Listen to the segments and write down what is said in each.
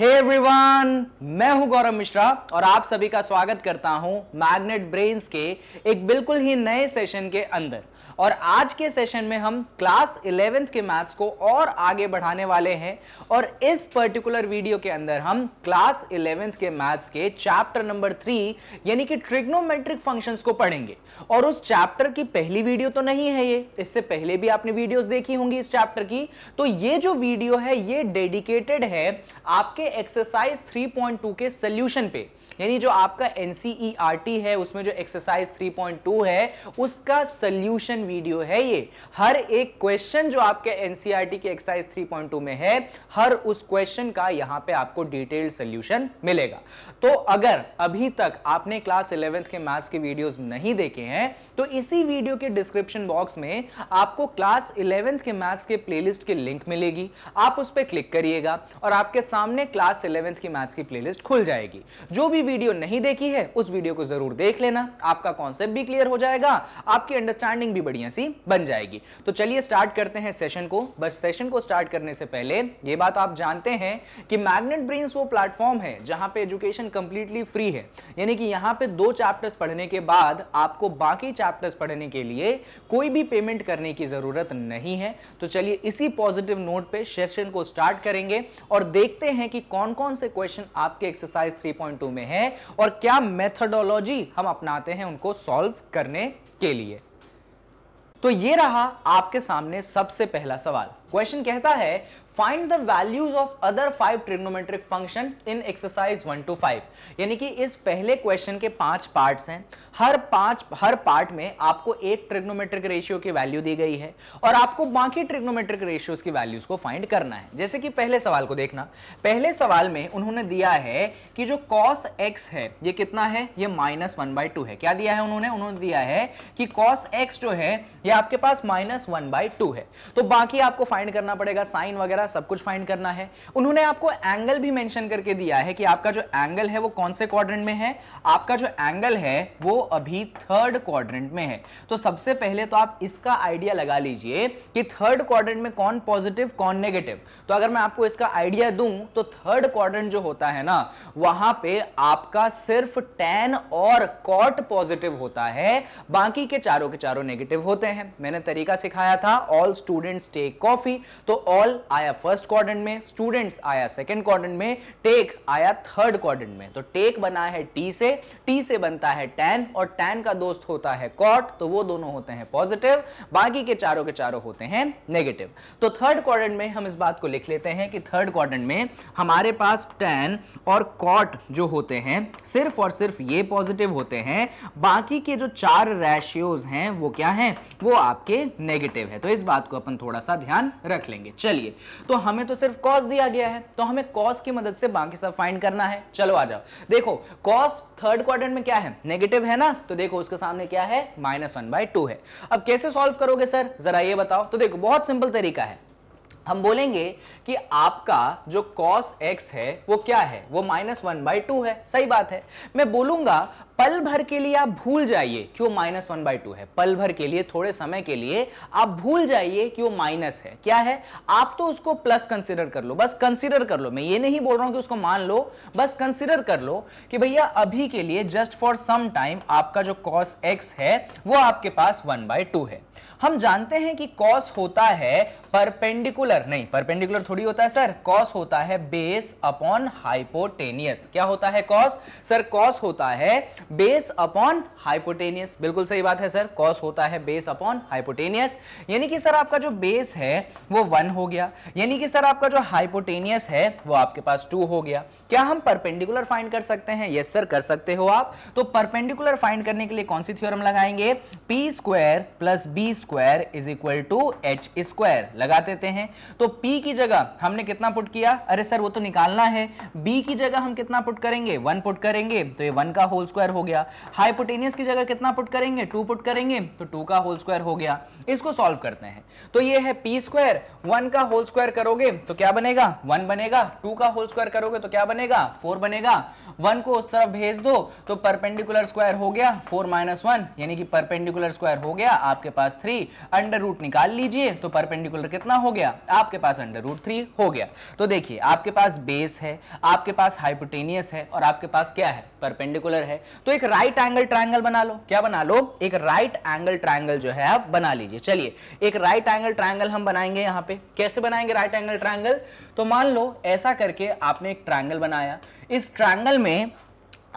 हे hey everyone मैं हूं गौरव मिश्रा और आप सभी का स्वागत करता हूं मैग्नेट ब्रेन्स के एक बिल्कुल ही नए सेशन के अंदर और आज के सेशन में हम क्लास इलेवेंथ के मैथ्स को और आगे बढ़ाने वाले हैं और इस पर्टिकुलर वीडियो के अंदर हम क्लास इलेवेंथ के मैथ्स के चैप्टर नंबर थ्री यानी कि ट्रिग्नोमेट्रिक फंक्शंस को पढ़ेंगे और उस चैप्टर की पहली वीडियो तो नहीं है ये इससे पहले भी आपने वीडियोस देखी होंगी इस चैप्टर की तो ये जो वीडियो है ये डेडिकेटेड है आपके एक्सरसाइज 3.2 के सोल्यूशन पे यानी जो आपका एनसीईआरटी e है उसमें जो एक्सरसाइज 3.2 है उसका सोल्यूशन वीडियो है ये हर एक क्वेश्चन जो आपके एनसीईआरटी e के एक्सरसाइज 3.2 में है हर उस क्वेश्चन का यहां पे आपको डिटेल्ड सोल्यूशन मिलेगा तो अगर अभी तक आपने क्लास इलेवेंथ के मैथ्स के वीडियोज नहीं देखे हैं तो इसी वीडियो के डिस्क्रिप्शन बॉक्स में आपको क्लास इलेवेंथ के मैथ्स के प्लेलिस्ट की लिंक मिलेगी आप उस पर क्लिक करिएगा और आपके सामने क्लास इलेवेंथ की मैथ्स की प्लेलिस्ट खुल जाएगी जो भी वीडियो नहीं देखी है उस वीडियो को जरूर देख लेना आपका कॉन्सेप्ट भी क्लियर हो जाएगा आपकी अंडरस्टैंडिंग भी बढ़िया सी बन जाएगी तो चलिए स्टार्ट करते हैं सेशन को बस सेशन को स्टार्ट करने से पहले ये बात आप जानते हैं कि मैग्नेट ब्रेन्स वो प्लेटफॉर्म है जहां पर एजुकेशन कंप्लीटली फ्री है यानी कि यहां पर दो चैप्टर्स पढ़ने के बाद आपको बाकी चैप्टर्स पढ़ने के लिए कोई भी पेमेंट करने की जरूरत नहीं है तो चलिए इसी पॉजिटिव नोट पे सेशन को स्टार्ट करेंगे और देखते हैं कि कौन कौन से क्वेश्चन आपके एक्सरसाइज 3.2 में है हैं और क्या मेथडोलॉजी हम अपनाते हैं उनको सॉल्व करने के लिए तो ये रहा आपके सामने सबसे पहला सवाल क्वेश्चन कहता है find the values of other five trigonometric function in exercise one two five यानी कि इस पहले क्वेश्चन के पांच पार्ट्स हैं हर पांच हर पार्ट में आपको एक ट्रिग्नोमेट्रिक रेशियो की वैल्यू दी गई है और आपको बाकी ट्रिग्नोमेट्रिक रेशियोज की वैल्यूज को फाइंड करना है जैसे कि पहले सवाल को देखना पहले सवाल में उन्होंने दिया है कि जो कॉस एक्स है ये कितना है ये माइनस वन बाई टू है क्या दिया है उन्होंने उन्होंने दिया है कि कॉस एक्स जो है ये आपके पास माइनस वन बाई टू है तो बाकी आपको फाइंड करना पड़ेगा साइन वगैरह सब कुछ फाइंड करना है उन्होंने आपको एंगल भी मेंशन करके दिया है कि आपका जो एंगल है वो कौन से क्वाड्रेंट में है आपका जो एंगल है वो अभी थर्ड क्वाड्रेंट में है तो सबसे पहले तो आप इसका आइडिया लगा लीजिए कि थर्ड क्वाड्रेंट में कौन पॉजिटिव कौन नेगेटिव तो अगर मैं आपको इसका आइडिया दूं तो थर्ड क्वाड्रेंट जो होता है ना वहां पे आपका सिर्फ टेन और कॉट पॉजिटिव होता है बाकी के चारों के चारों नेगेटिव होते हैं मैंने तरीका सिखाया था ऑल स्टूडेंट्स टेक कॉफी तो ऑल आई आया फर्स्ट क्वाड्रेंट में स्टूडेंट्स आया सेकंड क्वाड्रेंट में टेक आया थर्ड क्वाड्रेंट में तो टेक बना है टी से टी से बनता है टैन और टैन का दोस्त होता है कॉट तो वो दोनों होते हैं पॉजिटिव बाकी के चारों के चारों होते हैं नेगेटिव तो थर्ड क्वाड्रेंट में हम इस बात को लिख लेते हैं कि थर्ड क्वाड्रेंट में हमारे पास टैन और कॉट जो होते हैं सिर्फ और सिर्फ ये पॉजिटिव होते हैं बाकी के जो चार रेशियोज हैं वो क्या हैं वो आपके नेगेटिव है तो इस बात को अपन थोड़ा सा ध्यान रख लेंगे चलिए तो हमें तो सिर्फ कॉस दिया गया है तो हमें कॉस की मदद से बाकी सब फाइंड करना है चलो आ जाओ देखो कॉस थर्ड क्वार्टर में क्या है नेगेटिव है ना तो देखो उसके सामने क्या है माइनस वन बाई टू है अब कैसे सॉल्व करोगे सर जरा ये बताओ तो देखो बहुत सिंपल तरीका है हम बोलेंगे कि आपका जो कॉस एक्स है वो क्या है वो माइनस वन बाई टू है सही बात है मैं बोलूंगा पल भर के लिए आप भूल जाइए कि वो माइनस वन बाई टू है पल भर के लिए थोड़े समय के लिए आप भूल जाइए कि वो माइनस है क्या है आप तो उसको प्लस कंसिडर कर लो बस कंसिडर कर लो मैं ये नहीं बोल रहा हूं कि उसको मान लो बस कंसिडर कर लो कि भैया अभी के लिए जस्ट फॉर सम टाइम आपका जो कॉस एक्स है वो आपके पास वन बाय टू है हम जानते हैं कि कॉस होता है परपेंडिकुलर नहीं परपेंडिकुलर थोड़ी होता है सर कॉस होता है बेस अपॉन हाइपोटेनियस क्या होता है कॉस सर कॉस होता है बेस अपॉन हाइपोटेनियस बिल्कुल सही बात है सर कॉस होता है बेस अपॉन हाइपोटेनियस यानी कि सर आपका जो बेस है वो वन हो गया यानी कि सर आपका जो हाइपोटेनियस है वो आपके पास टू हो गया क्या हम परपेंडिकुलर फाइंड कर सकते हैं यस सर कर सकते हो आप तो परपेंडिकुलर फाइंड करने के लिए कौन सी थ्योरम लगाएंगे P square plus B square is equal to H square लगा देते हैं तो पी की जगह हमने कितना पुट किया अरे सर वो तो निकालना है बी की जगह हम कितना पुट करेंगे वन पुट करेंगे तो ये वन का होल स्क्वायर हो गया हाइपोटेनियस की जगह कितना पुट करेंगे टू पुट करेंगे तो टू का होल स्क्वायर हो गया इसको सॉल्व करते हैं तो ये है पी स्क्वायर वन का होल स्क्वायर करोगे तो क्या बनेगा वन बनेगा टू का होल स्क्वायर करोगे तो क्या बनेगा फोर बनेगा वन को उस तरफ भेज दो तो परपेंडिकुलर स्क्वायर हो गया फोर माइनस वन यानी कि परपेंडिकुलर स्क्वायर हो गया आपके पास थ्री अंडर रूट निकाल लीजिए तो परपेंडिकुलर कितना हो गया आपके पास अंडर रूट थ्री हो गया तो देखिए आपके पास बेस है आपके पास हाइपोटेनियस है और आपके पास क्या है परपेंडिकुलर है तो तो एक राइट एंगल ट्राइंगल बना लो क्या बना लो एक राइट एंगल ट्राइंगल जो है आप बना लीजिए चलिए एक राइट एंगल ट्राइंगल हम बनाएंगे यहां पे कैसे बनाएंगे राइट एंगल ट्राइंगल तो मान लो ऐसा करके आपने एक ट्राइंगल बनाया इस ट्राइंगल में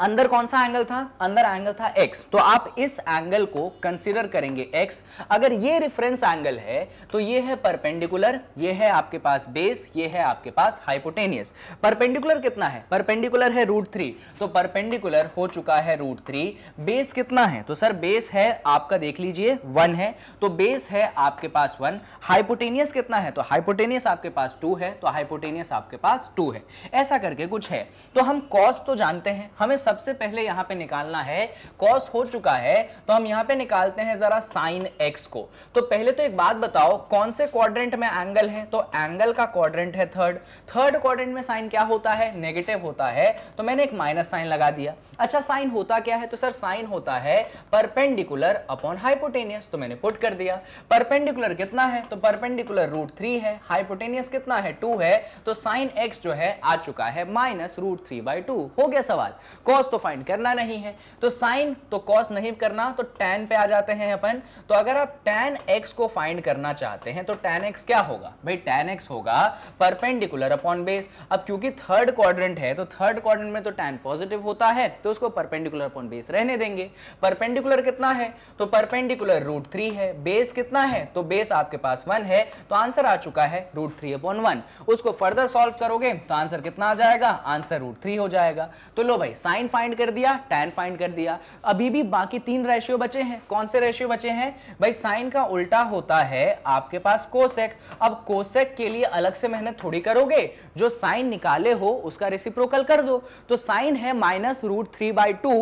अंदर कौन सा एंगल था अंदर एंगल था x तो आप इस एंगल को कंसिडर करेंगे x अगर ये रिफरेंस एंगल है तो ये है परपेंडिकुलर ये है आपके पास बेस ये है आपके पास हाइपोटेनियस परपेंडिकुलर कितना है परपेंडिकुलर है रूट थ्री तो परपेंडिकुलर हो चुका है रूट थ्री बेस कितना है तो सर बेस है आपका देख लीजिए वन है तो बेस है आपके पास वन हाइपोटेनियस कितना है तो हाइपोटेनियस आपके पास टू है तो हाइपोटेनियस आपके पास टू है ऐसा करके कुछ है तो हम कॉस्ट तो जानते हैं हमें सबसे पहले यहां पे निकालना है कॉस हो चुका है तो हम यहां पे निकालते हैं जरा साइन एक्स को तो पहले तो एक बात बताओ कौन से क्वाड्रेंट में एंगल है तो एंगल का क्वाड्रेंट है थर्ड थर्ड क्वाड्रेंट में साइन क्या होता है नेगेटिव होता है तो मैंने एक माइनस साइन लगा दिया अच्छा साइन होता क्या है तो सर साइन होता है परपेंडिकुलर अपॉन हाइपोटेनियस तो मैंने पुट कर दिया परपेंडिकुलर कितना है तो परपेंडिकुलर रूट थ्री है हाइपोटेनियस कितना है टू है तो साइन एक्स जो है आ चुका है minus root three by two हो गया सवाल कॉस तो फाइंड करना नहीं है तो साइन तो कॉस नहीं करना तो टेन पे आ जाते हैं अपन तो अगर आप टेन एक्स को फाइंड करना चाहते हैं तो टेन एक्स क्या होगा भाई टेन एक्स होगा परपेंडिकुलर अपॉन बेस अब क्योंकि थर्ड क्वाड्रेंट है तो थर्ड क्वाड्रेंट में तो टेन पॉजिटिव होता है तो उसको परपेंडिकुलर अपॉन बेस रहने देंगे परपेंडिकुलर कितना है तो परपेंडिकुलर रूट थ्री है बेस कितना है तो बेस आपके पास वन है तो आंसर आ चुका है रूट थ्री अपॉन वन उसको फर्दर सॉल्व करोगे तो आंसर कितना आ जाएगा आंसर रूट थ्री हो जाएगा तो लो भाई साइन साइन फाइंड कर दिया टैन फाइंड कर दिया अभी भी बाकी तीन रेशियो बचे हैं कौन से रेशियो बचे हैं भाई साइन का उल्टा होता है आपके पास कोसेक अब कोसेक के लिए अलग से मेहनत थोड़ी करोगे जो साइन निकाले हो उसका रेसिप्रोकल कर दो तो साइन है minus root three by two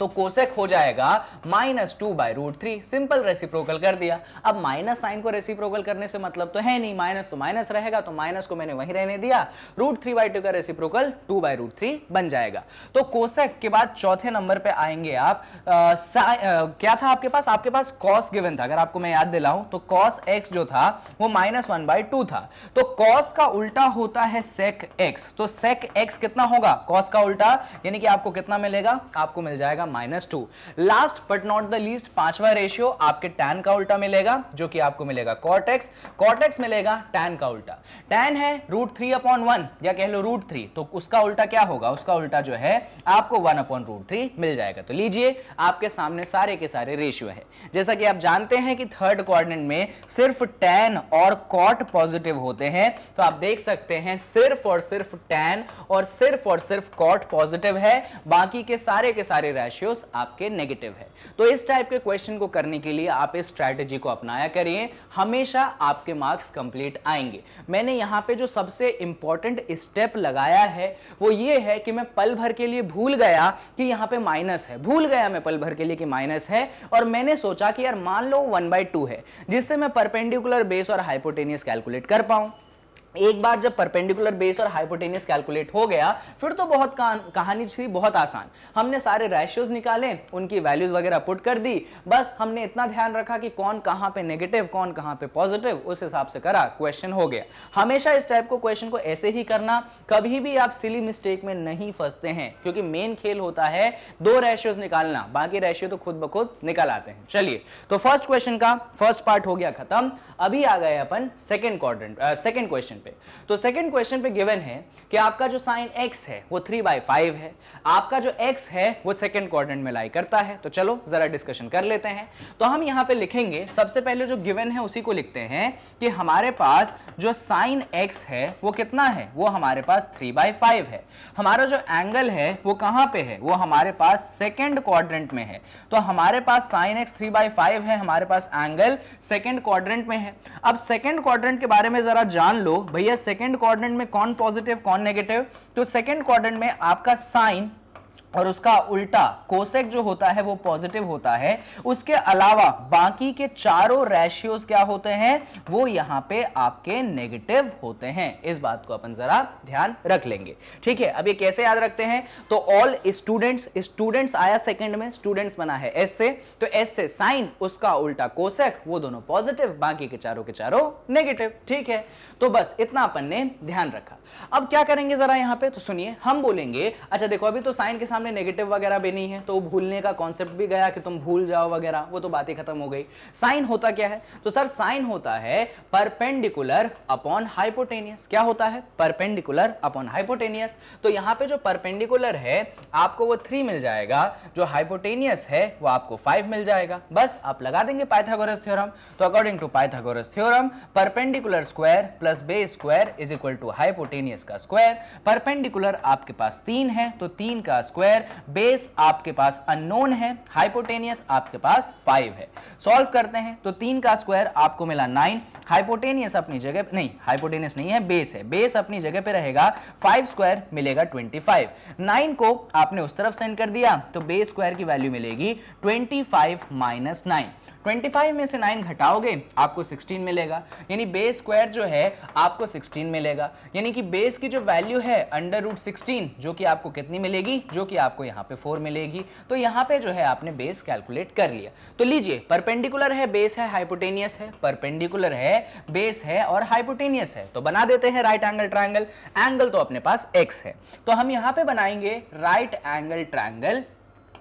तो कोसेक हो जाएगा minus two by root three simple reciprocal कर दिया अब माइनस साइन को रेसिप्रोकल करने से मतलब तो है नहीं माइनस तो माइनस रहेगा तो माइनस को मैंने वहीं रहने दिया रूट थ्री बाई टू का reciprocal two by root three बन जाएगा तो कोसेक के बाद चौथे नंबर पे आएंगे आप आ, आ, क्या था आपके पास आपके पास कॉस गिवन था अगर आपको मैं याद दिलाऊं तो कॉस एक्स जो था वो माइनस वन बाई टू था तो कॉस का उल्टा होता है सेक एक्स तो सेक एक्स कितना होगा कॉस का उल्टा यानी कि आपको कितना मिलेगा आपको मिल जाएगा जाएगा minus two last but not the least पांचवा रेशियो आपके टैन का उल्टा मिलेगा जो कि आपको मिलेगा कॉर्टेक्स कॉर्टेक्स मिलेगा टैन का उल्टा टैन है रूट थ्री अपॉन वन या कह लो रूट थ्री तो उसका उल्टा क्या होगा उसका उल्टा जो है आपको वन अपॉन रूट थ्री मिल जाएगा तो लीजिए आपके सामने सारे के सारे रेशियो है जैसा कि आप जानते हैं कि थर्ड क्वाड्रेंट में सिर्फ टैन और कॉट पॉजिटिव होते हैं तो आप देख सकते हैं सिर्फ और सिर्फ टैन और सिर्फ और सिर्फ कॉट पॉजिटिव है बाकी के सारे के सारे रेशियो रेशियोस आपके नेगेटिव है तो इस टाइप के क्वेश्चन को करने के लिए आप इस स्ट्रैटेजी को अपनाया करिए हमेशा आपके मार्क्स कंप्लीट आएंगे मैंने यहां पे जो सबसे इंपॉर्टेंट स्टेप लगाया है वो ये है कि मैं पल भर के लिए भूल गया कि यहां पे माइनस है भूल गया मैं पल भर के लिए कि माइनस है और मैंने सोचा कि यार मान लो वन बाई है जिससे मैं परपेंडिकुलर बेस और हाइपोटेनियस कैलकुलेट कर पाऊं एक बार जब परपेंडिकुलर बेस और हाइपोटेनियस कैलकुलेट हो गया फिर तो बहुत कहानी थी बहुत आसान हमने सारे रेशियोज निकाले उनकी वैल्यूज वगैरह पुट कर दी बस हमने इतना ध्यान रखा कि कौन कहाँ पे नेगेटिव कौन कहाँ पे पॉजिटिव उस हिसाब से करा क्वेश्चन हो गया हमेशा इस टाइप को क्वेश्चन को ऐसे ही करना कभी भी आप सिली मिस्टेक में नहीं फंसते हैं क्योंकि मेन खेल होता है दो रेशियोज निकालना बाकी रेशियो तो खुद ब खुद निकाल आते हैं चलिए तो फर्स्ट क्वेश्चन का फर्स्ट पार्ट हो गया खत्म अभी आ गए अपन सेकेंड क्वार सेकेंड क्वेश्चन पे तो सेकंड क्वेश्चन पे गिवन है कि आपका जो साइन एक्स है वो थ्री बाई फाइव है आपका जो एक्स है वो सेकंड क्वाड्रेंट में लाई करता है तो चलो जरा डिस्कशन कर लेते हैं तो हम यहां पे लिखेंगे सबसे पहले जो गिवन है उसी को लिखते हैं कि हमारे पास जो साइन एक्स है वो कितना है वो हमारे पास थ्री बाई फाइव है हमारा जो एंगल है वो कहां पे है वो हमारे पास सेकेंड क्वाड्रेंट में है तो हमारे पास sine X three by five है हमारे पास एंगल सेकेंड क्वाड्रेंट में है अब सेकेंड क्वाड्रेंट के बारे में जरा जान लो भैया सेकेंड क्वाड्रेंट में कौन पॉजिटिव कौन नेगेटिव तो सेकेंड क्वाड्रेंट में आपका साइन और उसका उल्टा कोसेक जो होता है वो पॉजिटिव होता है उसके अलावा बाकी के चारों रेशियोज क्या होते हैं वो यहाँ पे आपके नेगेटिव होते हैं इस बात को अपन जरा ध्यान रख लेंगे ठीक है अब ये कैसे याद रखते हैं तो ऑल स्टूडेंट्स स्टूडेंट्स आया सेकंड में स्टूडेंट्स बना है एस से तो एस से साइन उसका उल्टा कोसेक वो दोनों पॉजिटिव बाकी के चारों के चारों नेगेटिव ठीक है तो बस इतना अपन ने ध्यान रखा अब क्या करेंगे जरा यहाँ पे तो सुनिए हम बोलेंगे अच्छा देखो अभी तो साइन के सामने सामने नेगेटिव वगैरह भी नहीं है तो भूलने का कॉन्सेप्ट भी गया कि तुम भूल जाओ वगैरह वो तो बातें खत्म हो गई साइन होता क्या है तो सर साइन होता है परपेंडिकुलर अपॉन हाइपोटेनियस क्या होता है परपेंडिकुलर अपॉन हाइपोटेनियस तो यहां पे जो परपेंडिकुलर है आपको वो थ्री मिल जाएगा जो हाइपोटेनियस है वो आपको फाइव मिल जाएगा बस आप लगा देंगे पाइथागोरस थ्योरम तो according to Pythagoras theorem perpendicular square plus base square is equal to hypotenuse का स्क्वायर परपेंडिकुलर आपके पास तीन है तो तीन का स्क्वायर स्क्वायर बेस आपके पास अननोन है हाइपोटेनियस आपके पास फाइव है सॉल्व करते हैं तो तीन का स्क्वायर आपको मिला नाइन हाइपोटेनियस अपनी जगह नहीं हाइपोटेनियस नहीं है बेस है बेस अपनी जगह पे रहेगा फाइव स्क्वायर मिलेगा ट्वेंटी फाइव नाइन को आपने उस तरफ सेंड कर दिया तो बेस स्क्वायर की वैल्यू मिलेगी ट्वेंटी फाइव माइनस नाइन 25 में से 9 घटाओगे आपको 16 मिलेगा यानी बेस स्क्वायर जो है आपको 16 मिलेगा यानी कि बेस की जो वैल्यू है अंडर रूट सिक्सटीन जो कि आपको कितनी मिलेगी जो कि आपको यहाँ पे 4 मिलेगी तो यहाँ पे जो है आपने बेस कैलकुलेट कर लिया तो लीजिए परपेंडिकुलर है बेस है हाइपोटेनियस है परपेंडिकुलर है बेस है और हाइपोटेनियस है तो बना देते हैं राइट एंगल ट्राइंगल एंगल तो अपने पास एक्स है तो हम यहाँ पे बनाएंगे राइट एंगल ट्राइंगल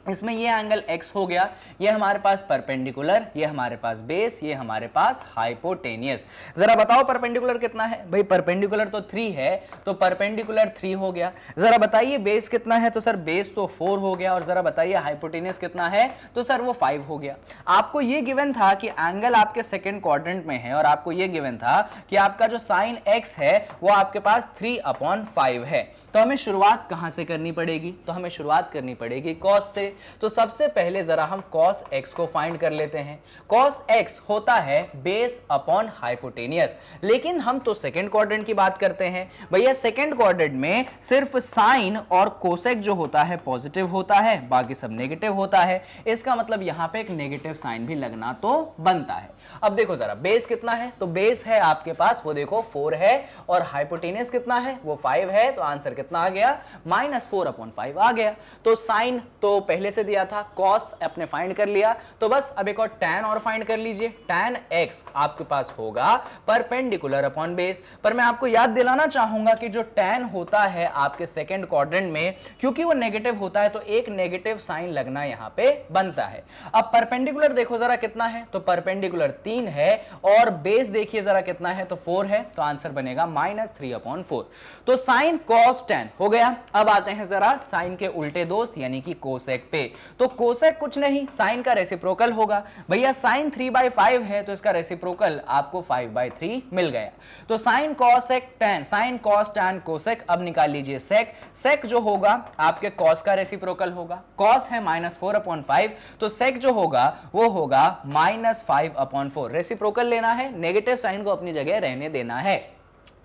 इसमें ये एंगल एक्स हो गया ये हमारे पास परपेंडिकुलर ये हमारे पास बेस ये हमारे पास हाइपोटेनियस जरा बताओ परपेंडिकुलर कितना है भाई परपेंडिकुलर तो थ्री है तो परपेंडिकुलर थ्री हो गया जरा बताइए बेस कितना है तो सर बेस तो फोर हो गया और जरा बताइए हाइपोटेनियस कितना है तो सर वो फाइव हो गया आपको ये गिवन था कि एंगल आपके सेकेंड क्वार में है और आपको ये गिवन था कि आपका जो साइन एक्स है वो आपके पास थ्री अपॉन फाइव है तो हमें शुरुआत कहाँ से करनी पड़ेगी तो हमें शुरुआत करनी पड़ेगी कॉस से तो सबसे पहले जरा हम कॉस एक्स को फाइंड कर लेते हैं कॉस एक्स होता है बेस अपॉन हाइपोटेनियस लेकिन हम तो सेकेंड क्वार की बात करते हैं भैया सेकेंड क्वार में सिर्फ साइन और कोसेक जो होता है पॉजिटिव होता है बाकी सब नेगेटिव होता है इसका मतलब यहां पे एक नेगेटिव साइन भी लगना तो बनता है अब देखो जरा बेस कितना है तो बेस है आपके पास वो देखो फोर है और हाइपोटेनियस कितना है वो फाइव है तो आंसर कितना आ गया माइनस फोर अपॉन फाइव आ गया तो साइन तो पहले पहले से दिया था कॉस आपने फाइंड कर लिया तो बस अब एक और टैन और फाइंड कर लीजिए टैन एक्स आपके पास होगा परपेंडिकुलर अपॉन बेस पर मैं आपको याद दिलाना चाहूंगा कि जो टैन होता है आपके सेकेंड क्वाड्रेंट में क्योंकि वो नेगेटिव होता है तो एक नेगेटिव साइन लगना यहां पे बनता है अब परपेंडिकुलर देखो जरा कितना है तो परपेंडिकुलर तीन है और बेस देखिए जरा कितना है तो फोर है तो आंसर बनेगा माइनस थ्री अपॉन फोर तो साइन कॉस टेन हो गया अब आते हैं जरा साइन के उल्टे दोस्त यानी कि कोसेक पे तो कोसेक कुछ नहीं साइन का रेसिप्रोकल होगा भैया साइन थ्री बाय फाइव है तो इसका रेसिप्रोकल आपको फाइव बाय थ्री मिल गया तो sine cosec tan sine cos tan cosec अब निकाल लीजिए सेक सेक जो होगा आपके कॉस का रेसिप्रोकल होगा कॉस है माइनस फोर अपॉन फाइव तो सेक जो होगा वो होगा minus five upon four reciprocal लेना है नेगेटिव साइन को अपनी जगह रहने देना है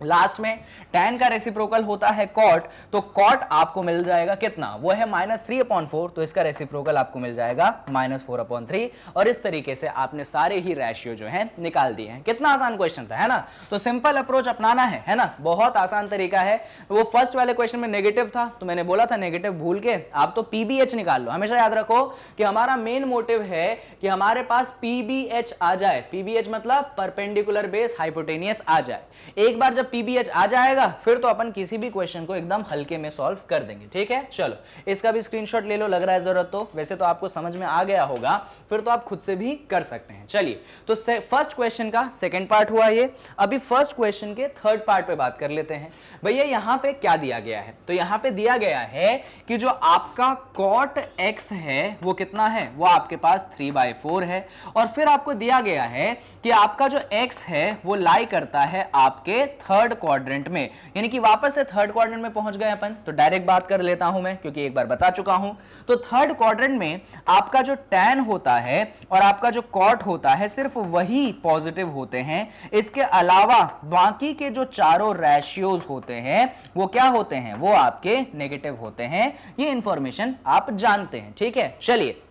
लास्ट में टेन का रेसिप्रोकल होता है कॉट तो कॉट आपको मिल जाएगा कितना वो है माइनस थ्री अपॉन फोर तो इसका रेसिप्रोकल आपको मिल जाएगा माइनस फोर अपॉन थ्री और इस तरीके से आपने सारे ही रेशियो जो है निकाल दिए हैं कितना आसान क्वेश्चन था है ना तो सिंपल अप्रोच अपनाना है है ना बहुत आसान तरीका है वो फर्स्ट वाले क्वेश्चन में नेगेटिव था तो मैंने बोला था नेगेटिव भूल के आप तो पीबीएच निकाल लो हमेशा याद रखो कि हमारा मेन मोटिव है कि हमारे पास पीबीएच आ जाए पीबीएच मतलब परपेंडिकुलर बेस हाइपोटेनियस आ जाए एक बार जब पीबीएच आ जाएगा फिर तो अपन किसी भी क्वेश्चन को एकदम हल्के में सॉल्व कर देंगे ठीक है चलो इसका भी स्क्रीनशॉट ले लो लग रहा है जरूरत तो वैसे तो आपको समझ में आ गया होगा फिर तो आप खुद से भी कर सकते हैं चलिए तो फर्स्ट क्वेश्चन का सेकेंड पार्ट हुआ ये अभी फर्स्ट क्वेश्चन के थर्ड पार्ट पे बात कर लेते हैं भैया यहाँ पे क्या दिया गया है तो यहाँ पे दिया गया है कि जो आपका कॉट एक्स है वो कितना है वो आपके पास थ्री बाय फोर है और फिर आपको दिया गया है कि आपका जो एक्स है वो लाई करता है आपके थर्ड थर्ड क्वाड्रेंट में यानी कि वापस से थर्ड क्वाड्रेंट में पहुंच गए अपन तो डायरेक्ट बात कर लेता हूं मैं क्योंकि एक बार बता चुका हूं तो थर्ड क्वाड्रेंट में आपका जो टैन होता है और आपका जो कॉट होता है सिर्फ वही पॉजिटिव होते हैं इसके अलावा बाकी के जो चारों रेशियोज होते हैं वो क्या होते हैं वो आपके नेगेटिव होते हैं ये इंफॉर्मेशन आप जानते हैं ठीक है चलिए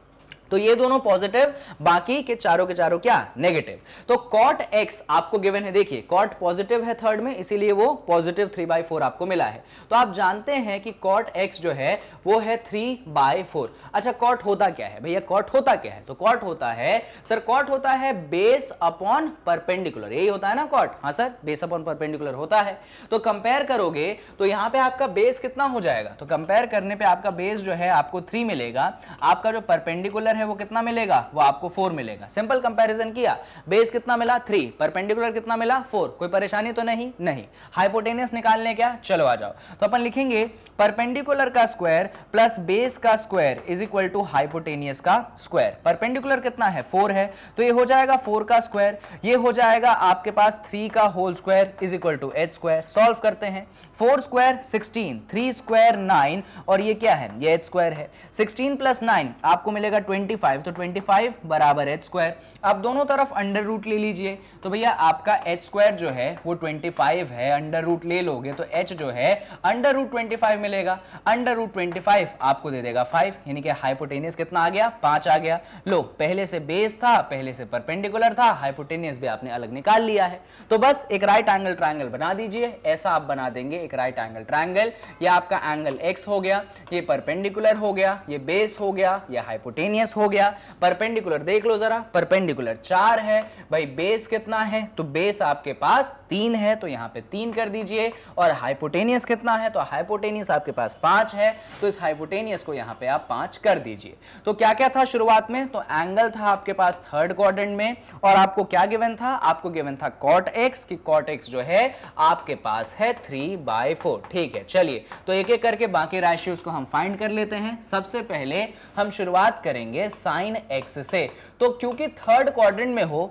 तो ये दोनों पॉजिटिव बाकी के चारों के चारों क्या नेगेटिव तो कॉट एक्स आपको गिवन है देखिए कॉट पॉजिटिव है थर्ड में इसीलिए वो पॉजिटिव थ्री बाई फोर आपको मिला है तो आप जानते हैं कि कॉट एक्स जो है वो है थ्री बाय फोर अच्छा कॉट होता क्या है भैया कॉट होता क्या है तो कॉट होता है सर कॉट होता है बेस अपॉन परपेंडिकुलर यही होता है ना कॉट हाँ सर बेस अपॉन परपेंडिकुलर होता है तो कंपेयर करोगे तो यहां पर आपका बेस कितना हो जाएगा तो कंपेयर करने पर आपका बेस जो है आपको थ्री मिलेगा आपका जो परपेंडिकुलर है वो कितना मिलेगा वो आपको फोर मिलेगा सिंपल कंपेरिजन किया बेस कितना मिला थ्री परपेंडिकुलर कितना मिला फोर कोई परेशानी तो नहीं नहीं हाइपोटेनियस निकालने क्या चलो आ जाओ तो अपन लिखेंगे परपेंडिकुलर का स्क्वायर प्लस बेस का square is equal to hypotenuse का स्क्वायर परपेंडिकुलर कितना है फोर है तो ये हो जाएगा फोर का स्क्वायर ये हो जाएगा आपके पास थ्री का whole square is equal to H square solve करते हैं four square sixteen three square nine और ये क्या है ये एच स्क्वायर है सिक्सटीन प्लस नाइन आपको मिलेगा ट्वेंटी फाइव तो ट्वेंटी फाइव बराबर एच स्क्वायर आप दोनों तरफ अंडर रूट ले लीजिए तो भैया आपका एच स्क्वायर जो है वो ट्वेंटी फाइव है अंडर रूट ले लोगे तो एच जो है अंडर रूट ट्वेंटी फाइव मिलेगा अंडर रूट ट्वेंटी फाइव आपको दे देगा फाइव यानी कि हाइपोटेनियस कितना आ गया पांच आ गया लो पहले से बेस था पहले से परपेंडिकुलर था हाइपोटेनियस भी आपने अलग निकाल लिया है तो बस एक राइट एंगल ट्राइंगल बना दीजिए ऐसा आप बना देंगे एक राइट एंगल ट्राइंगल ये आपका एंगल एक्स हो गया ये परपेंडिकुलर हो गया ये बेस हो गया ये हाइपोटेनियस हो गया परपेंडिकुलर देख लो जरा परपेंडिकुलर चार है भाई बेस कितना है तो बेस आपके पास तीन है तो यहाँ पे तीन कर दीजिए और हाइपोटेनियस कितना है तो हाइपोटेनियस आपके पास पांच है तो इस हाइपोटेनियस को यहाँ पे आप पांच कर दीजिए तो क्या क्या था शुरुआत में तो एंगल था आपके पास थर्ड क्वार में और आपको क्या गिवन था आपको गिवन था कॉट एक्स की कॉट एक्स जो है आपके पास है थ्री बाय बाय फोर ठीक है चलिए तो एक एक करके बाकी राशि को हम फाइंड कर लेते हैं सबसे पहले हम शुरुआत करेंगे साइन एक्स से तो क्योंकि थर्ड क्वाड्रेंट में हो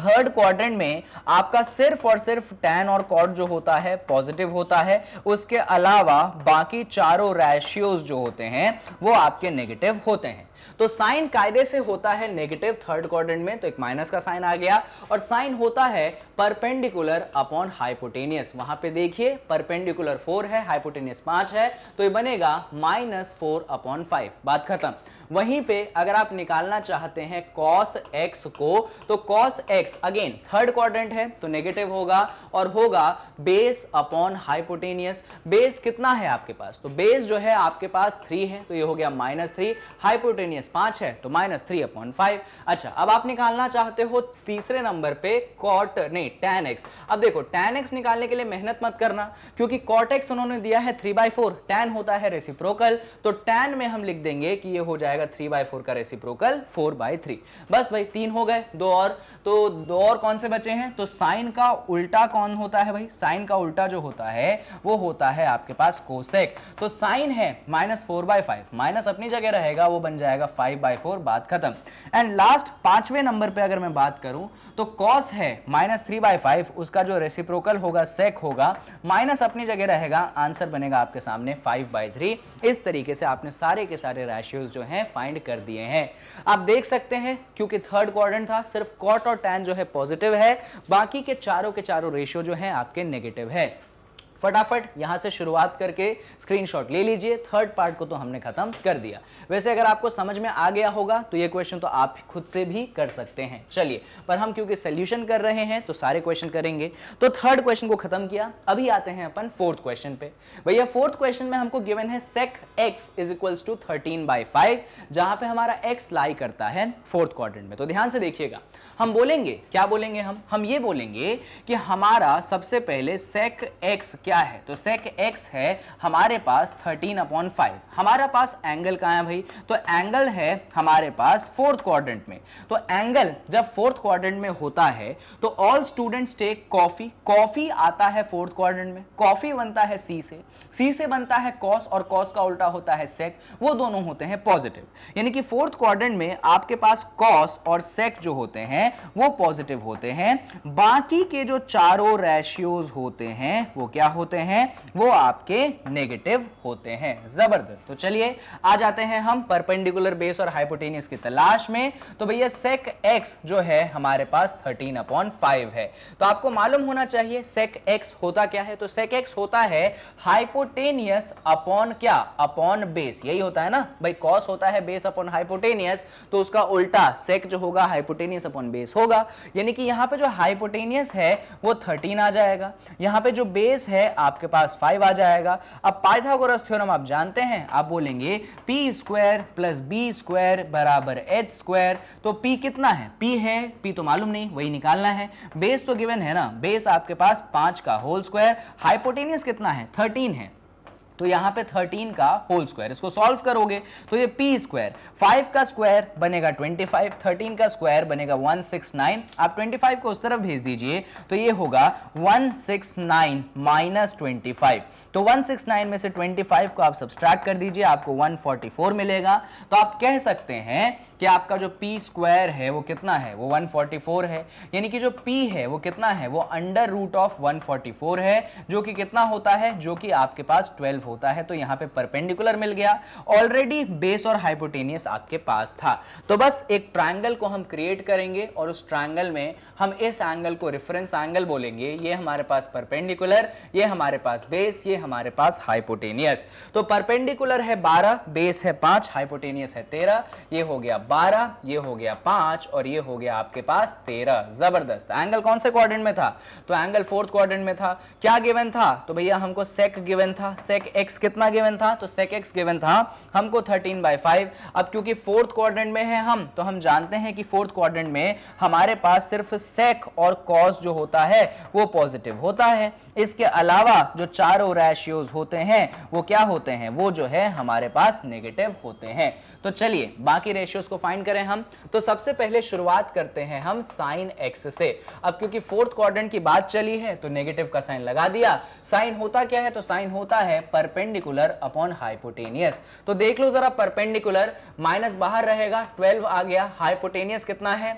थर्ड क्वाड्रेंट में आपका सिर्फ और सिर्फ टैन और कॉड जो होता है पॉजिटिव होता है उसके अलावा बाकी चारों रेशियोज जो होते हैं वो आपके नेगेटिव होते हैं तो साइन कायदे से होता है नेगेटिव थर्ड क्वार में तो एक माइनस का साइन आ गया और साइन होता है परपेंडिकुलर अपॉन हाइपोटेनियस वहां पे देखिए परपेंडिकुलर फोर है हाइपोटेनियस पांच है तो ये बनेगा माइनस फोर अपॉन फाइव बात खत्म वहीं पे अगर आप निकालना चाहते हैं कॉस एक्स को तो cos X again third quadrant है तो नेगेटिव होगा और होगा बेस अपॉन हाइपोटेनियस बेस कितना है आपके पास तो बेस जो है आपके पास थ्री है तो ये हो गया माइनस थ्री हाइपोटेनियस माइनस पांच है तो माइनस थ्री अपॉन फाइव अच्छा अब आप निकालना चाहते हो तीसरे नंबर पे कॉट नहीं टेन एक्स अब देखो टेन एक्स निकालने के लिए मेहनत मत करना क्योंकि कॉट एक्स उन्होंने दिया है थ्री बाई फोर टेन होता है रेसिप्रोकल तो टेन में हम लिख देंगे कि ये हो जाएगा थ्री बाई फोर का रेसिप्रोकल फोर बाई थ्री बस भाई तीन हो गए दो और तो दो और कौन से बचे हैं तो साइन का उल्टा कौन होता है भाई साइन का उल्टा जो होता है वो होता है आपके पास कोसेक तो साइन है minus four by five minus अपनी जगह रहेगा वो बन जाएगा जाएगा फाइव बाई फोर बात खत्म एंड लास्ट पांचवें नंबर पे अगर मैं बात करूं तो कॉस है माइनस थ्री बाई फाइव उसका जो रेसिप्रोकल होगा सेक होगा माइनस अपनी जगह रहेगा आंसर बनेगा आपके सामने फाइव बाई थ्री इस तरीके से आपने सारे के सारे रेशियोज जो है फाइंड कर दिए हैं आप देख सकते हैं क्योंकि थर्ड क्वाड्रेंट था सिर्फ कॉट और टेन जो है पॉजिटिव है बाकी के चारों के चारों रेशियो जो है आपके नेगेटिव है फटाफट यहां से शुरुआत करके स्क्रीनशॉट ले लीजिए थर्ड पार्ट को तो हमने खत्म कर दिया वैसे अगर आपको समझ में आ गया होगा तो ये क्वेश्चन तो आप खुद से भी कर सकते हैं चलिए पर हम क्योंकि सोल्यूशन कर रहे हैं तो सारे क्वेश्चन करेंगे तो थर्ड क्वेश्चन को खत्म किया अभी आते हैं अपन फोर्थ क्वेश्चन पे भैया फोर्थ क्वेश्चन में हमको गिवन है sec X is equals to thirteen by five जहां पर हमारा एक्स लाई करता है फोर्थ क्वाड्रेंट में तो ध्यान से देखिएगा हम बोलेंगे क्या बोलेंगे हम हम ये बोलेंगे कि हमारा सबसे पहले सेक एक्स क्या क्या है तो sec x है हमारे पास 13 अपॉन फाइव हमारा पास एंगल कहाँ है भाई तो एंगल है हमारे पास फोर्थ क्वाड्रेंट में तो एंगल जब फोर्थ क्वाड्रेंट में होता है तो all students take coffee coffee आता है फोर्थ क्वाड्रेंट में कॉफी बनता है सी से सी से बनता है कॉस और कॉस का उल्टा होता है सेक वो दोनों होते हैं पॉजिटिव यानी कि फोर्थ क्वाड्रेंट में आपके पास कॉस और सेक जो होते हैं वो पॉजिटिव होते हैं बाकी के जो चारों रेशियोज होते हैं वो क्या होते हैं वो आपके नेगेटिव होते हैं जबरदस्त तो चलिए आ जाते हैं हम परपेंडिकुलर बेस और हाइपोटेनियस की तलाश में तो भैया सेक एक्स जो है हमारे पास थर्टीन अपॉन फाइव है तो आपको मालूम होना चाहिए सेक एक्स होता क्या है तो सेक एक्स होता है हाइपोटेनियस अपॉन क्या अपॉन बेस यही होता है ना भाई कॉस होता है बेस अपॉन हाइपोटेनियस तो उसका उल्टा सेक जो होगा हाइपोटेनियस अपॉन बेस होगा यानी कि यहां पे जो हाइपोटेनियस है वो थर्टीन आ जाएगा यहां पे जो बेस है है आपके पास फाइव आ जाएगा अब पाइथागोरस थ्योरम आप जानते हैं आप बोलेंगे P square plus B square बराबर एच स्क्वायर तो पी कितना है पी है पी तो मालूम नहीं वही निकालना है बेस तो गिवन है ना बेस आपके पास पांच का होल स्क्वायर हाइपोटेनियस कितना है थर्टीन है तो यहां पे 13 का होल स्क्वायर इसको सॉल्व करोगे तो ये पी स्क्वायर 5 का स्क्वायर बनेगा 25, 13 का स्क्वायर बनेगा 169, आप 25 को उस तरफ भेज दीजिए तो ये होगा 169 सिक्स नाइन माइनस ट्वेंटी तो 169 में से 25 को आप सब्सट्रैक्ट कर दीजिए आपको 144 मिलेगा तो आप कह सकते हैं कि आपका जो पी स्क्वायर है वो कितना है वो 144 है यानी कि जो पी है वो कितना है वो अंडर रूट ऑफ 144 है जो कि कितना होता है जो कि आपके पास 12 सॉल्व होता है तो यहां पे परपेंडिकुलर मिल गया ऑलरेडी बेस और हाइपोटेनियस आपके पास था तो बस एक ट्राइंगल को हम क्रिएट करेंगे और उस ट्राइंगल में हम इस एंगल को रेफरेंस एंगल बोलेंगे ये हमारे पास परपेंडिकुलर ये हमारे पास बेस ये हमारे पास हाइपोटेनियस तो परपेंडिकुलर है बारह बेस है पांच हाइपोटेनियस है तेरह ये हो गया बारह ये हो गया पांच और ये हो गया आपके पास तेरह जबरदस्त एंगल कौन से क्वाड्रेंट में था तो एंगल फोर्थ क्वार में था क्या गिवन था तो भैया हमको सेक गिवन था सेक एक्स कितना गिवन था तो सेक एक्स गिवन था हमको थर्टीन बाई फाइव अब क्योंकि फोर्थ क्वाड्रेंट में है हम तो हम जानते हैं कि फोर्थ क्वाड्रेंट में हमारे पास सिर्फ सेक और कॉस जो होता है वो पॉजिटिव होता है इसके अलावा जो चारों रैशियोज होते हैं वो क्या होते हैं वो जो है हमारे पास नेगेटिव होते हैं तो चलिए बाकी रेशियोज को फाइंड करें हम तो सबसे पहले शुरुआत करते हैं हम साइन एक्स से अब क्योंकि फोर्थ क्वाड्रेंट की बात चली है तो नेगेटिव का साइन लगा दिया साइन होता क्या है तो साइन होता है पर परपेंडिकुलर अपॉन हाइपोटेनियस तो देख लो जरा परपेंडिकुलर माइनस बाहर रहेगा 12 आ गया हाइपोटेनियस कितना है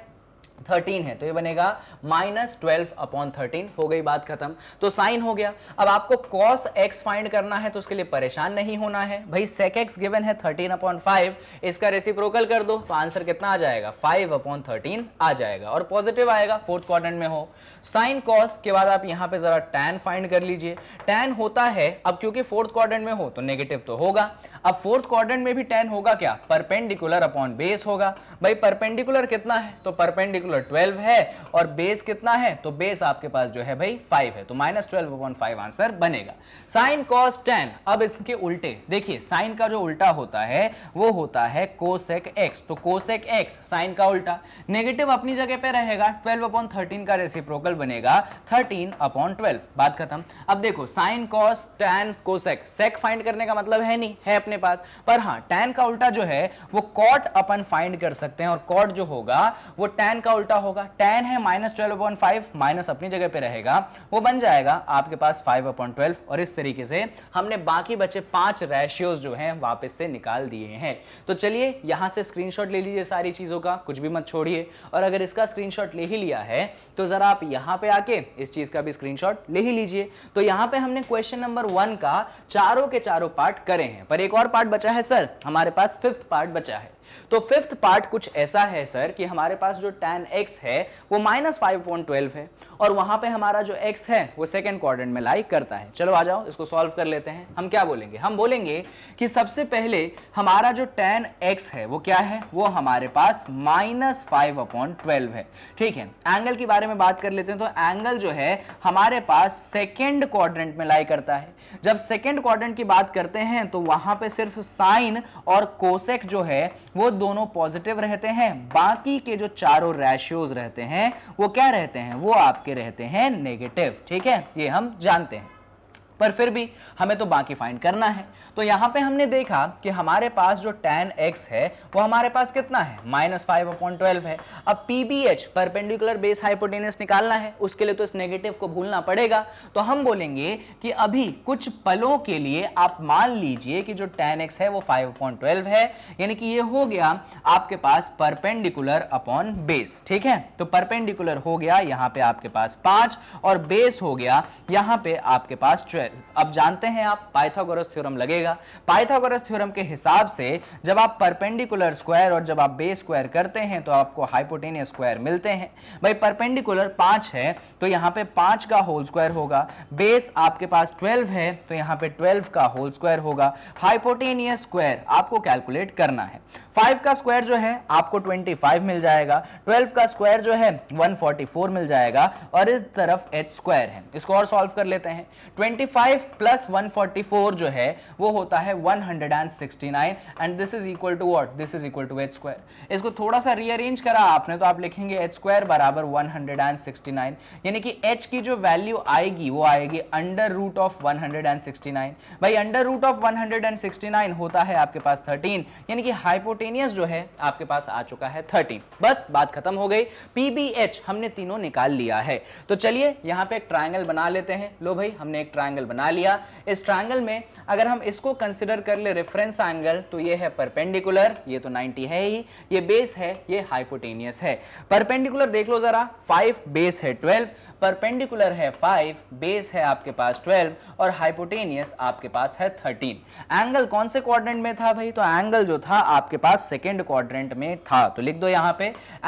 थर्टीन है तो ये बनेगा माइनस ट्वेल्व अपॉन थर्टीन हो गई बात खत्म तो साइन हो गया अब आपको कॉस एक्स फाइंड करना है तो उसके लिए परेशान नहीं होना है भाई सेक एक्स गिवन है थर्टीन अपॉन फाइव इसका रेसिप्रोकल कर दो तो आंसर कितना आ जाएगा फाइव अपॉन थर्टीन आ जाएगा और पॉजिटिव आएगा फोर्थ क्वार में हो साइन कॉस के बाद आप यहाँ पे जरा टैन फाइंड कर लीजिए टैन होता है अब क्योंकि फोर्थ क्वार में हो तो नेगेटिव तो होगा अब फोर्थ क्वार में भी टेन होगा क्या परपेंडिकुलर अपॉन बेस होगा भाई परपेंडिकुलर कितना है तो परपेंडिकुलर पर्टिकुलर 12 है और बेस कितना है तो बेस आपके पास जो है भाई 5 है तो minus twelve upon five answer बनेगा साइन कॉस टेन अब इसके उल्टे देखिए साइन का जो उल्टा होता है वो होता है कोसेक एक्स तो कोसेक एक्स साइन का उल्टा नेगेटिव अपनी जगह पर रहेगा ट्वेल्व अपॉन थर्टीन का रेसिप्रोकल बनेगा थर्टीन अपॉन ट्वेल्व बात खत्म अब देखो sine cos tan cosec sec find करने का मतलब है नहीं है अपने पास पर हाँ टेन का उल्टा जो है वो कॉट अपन फाइंड कर सकते हैं और कॉट जो होगा वो टेन का उल्टा होगा टेन है minus twelve upon five minus अपनी जगह पे रहेगा वो बन जाएगा आपके पास फाइव अपॉइंट ट्वेल्व और इस तरीके से हमने बाकी बचे पांच रेशियोज जो हैं वापस से निकाल दिए हैं तो चलिए यहां से स्क्रीनशॉट ले लीजिए सारी चीज़ों का कुछ भी मत छोड़िए और अगर इसका स्क्रीन ले ही लिया है तो ज़रा आप यहाँ पे आके इस चीज़ का भी स्क्रीन ले ही लीजिए तो यहाँ पे हमने क्वेश्चन नंबर वन का चारों के चारों पार्ट करे हैं पर एक और पार्ट बचा है सर हमारे पास फिफ्थ पार्ट बचा है तो फिफ्थ पार्ट कुछ ऐसा है सर कि हमारे पास जो टेन एक्स है वो माइनस फाइव पॉइंट ट्वेल्व है और वहां पे हमारा जो एक्स है वो सेकेंड क्वाड्रेंट में लाइक करता है चलो आ जाओ इसको सॉल्व कर लेते हैं हम क्या बोलेंगे हम बोलेंगे कि सबसे पहले हमारा जो टेन एक्स है वो क्या है वो हमारे पास माइनस फाइव अपॉन ट्वेल्व है ठीक है एंगल के बारे में बात कर लेते हैं तो एंगल जो है हमारे पास सेकेंड क्वाड्रेंट में लाई करता है जब सेकेंड क्वाड्रेंट की बात करते हैं तो वहां पर सिर्फ साइन और कोसेक जो है वो दोनों पॉजिटिव रहते हैं बाकी के जो चारों रेशियोज रहते हैं वो क्या रहते हैं वो आपके रहते हैं नेगेटिव ठीक है ये हम जानते हैं पर फिर भी हमें तो बाकी फाइंड करना है तो यहाँ पे हमने देखा कि हमारे पास जो tan x है वो हमारे पास कितना है माइनस फाइव अपॉन ट्वेल्व है अब P B H perpendicular base hypotenuse निकालना है उसके लिए तो इस नेगेटिव को भूलना पड़ेगा तो हम बोलेंगे कि अभी कुछ पलों के लिए आप मान लीजिए कि जो tan x है वो फाइव अपॉन ट्वेल्व है यानी कि ये हो गया आपके पास परपेंडिकुलर अपॉन बेस ठीक है तो परपेंडिकुलर हो गया यहाँ पे आपके पास पाँच और बेस हो गया यहाँ पे आपके पास ट्वेल्व वेल अब जानते हैं आप पाइथागोरस थ्योरम लगेगा पाइथागोरस थ्योरम के हिसाब से जब आप परपेंडिकुलर स्क्वायर और जब आप बेस स्क्वायर करते हैं तो आपको हाइपोटेनियस स्क्वायर मिलते हैं भाई परपेंडिकुलर पांच है तो यहाँ पे पांच का होल स्क्वायर होगा बेस आपके पास ट्वेल्व है तो यहाँ पे ट्वेल्व का होल स्क्वायर होगा हाइपोटेनियस स्क्वायर आपको कैलकुलेट करना है 5 का स्क्वायर जो है आपको 25 मिल जाएगा 12 का स्क्वायर जो है 144 मिल जाएगा और इस तरफ एच स्क्वायर है इसको और सॉल्व कर लेते हैं 25 फाइव प्लस वन जो है वो होता है 169 and this is equal to what this is equal to H square इसको थोड़ा सा रीअरेंज करा आपने तो आप लिखेंगे एच स्क्वायर बराबर वन यानी कि एच की जो वैल्यू आएगी वो आएगी अंडर रूट ऑफ वन भाई अंडर रूट ऑफ वन होता है आपके पास थर्टीन यानी कि हाइपोटी साइमल्टेनियस जो है आपके पास आ चुका है थर्टी बस बात खत्म हो गई पीबीएच हमने तीनों निकाल लिया है तो चलिए यहाँ पे एक ट्राइंगल बना लेते हैं लो भाई हमने एक ट्राइंगल बना लिया इस ट्राइंगल में अगर हम इसको कंसिडर कर ले रेफरेंस एंगल तो ये है परपेंडिकुलर ये तो नाइनटी है ही ये बेस है ये हाइपोटेनियस है परपेंडिकुलर देख लो जरा फाइव बेस है ट्वेल्व परपेंडिकुलर है फाइव बेस है आपके पास ट्वेल्व और हाइपोटेनियस आपके पास है थर्टीन एंगल कौन से क्वाड्रेंट में था भाई तो एंगल जो था आपके पास था सेकेंड क्वाड्रेंट में था तो लिख दो यहाँ पे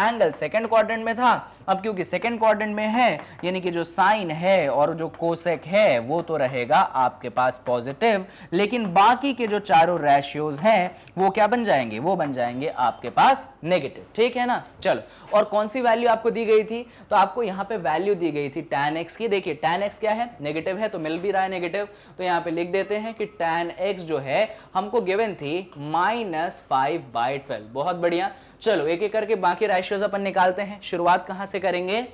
एंगल सेकेंड क्वाड्रेंट में था अब क्योंकि सेकेंड क्वाड्रेंट में है यानी कि जो साइन है और जो कोसेक है वो तो रहेगा आपके पास पॉजिटिव लेकिन बाकी के जो चारों रेशियोज हैं वो क्या बन जाएंगे वो बन जाएंगे आपके पास नेगेटिव ठीक है ना चलो और कौन सी वैल्यू आपको दी गई थी तो आपको यहाँ पे वैल्यू दी गई थी टेन एक्स की देखिए टेन एक्स क्या है नेगेटिव है तो मिल भी रहा है नेगेटिव तो यहाँ पे लिख देते हैं कि टेन एक्स जो है हमको गिवन थी माइनस फाइव बाय ट्वेल्व बहुत बढ़िया चलो एक एक करके बाकी राशियोज अपन निकालते हैं शुरुआत कहां से करेंगे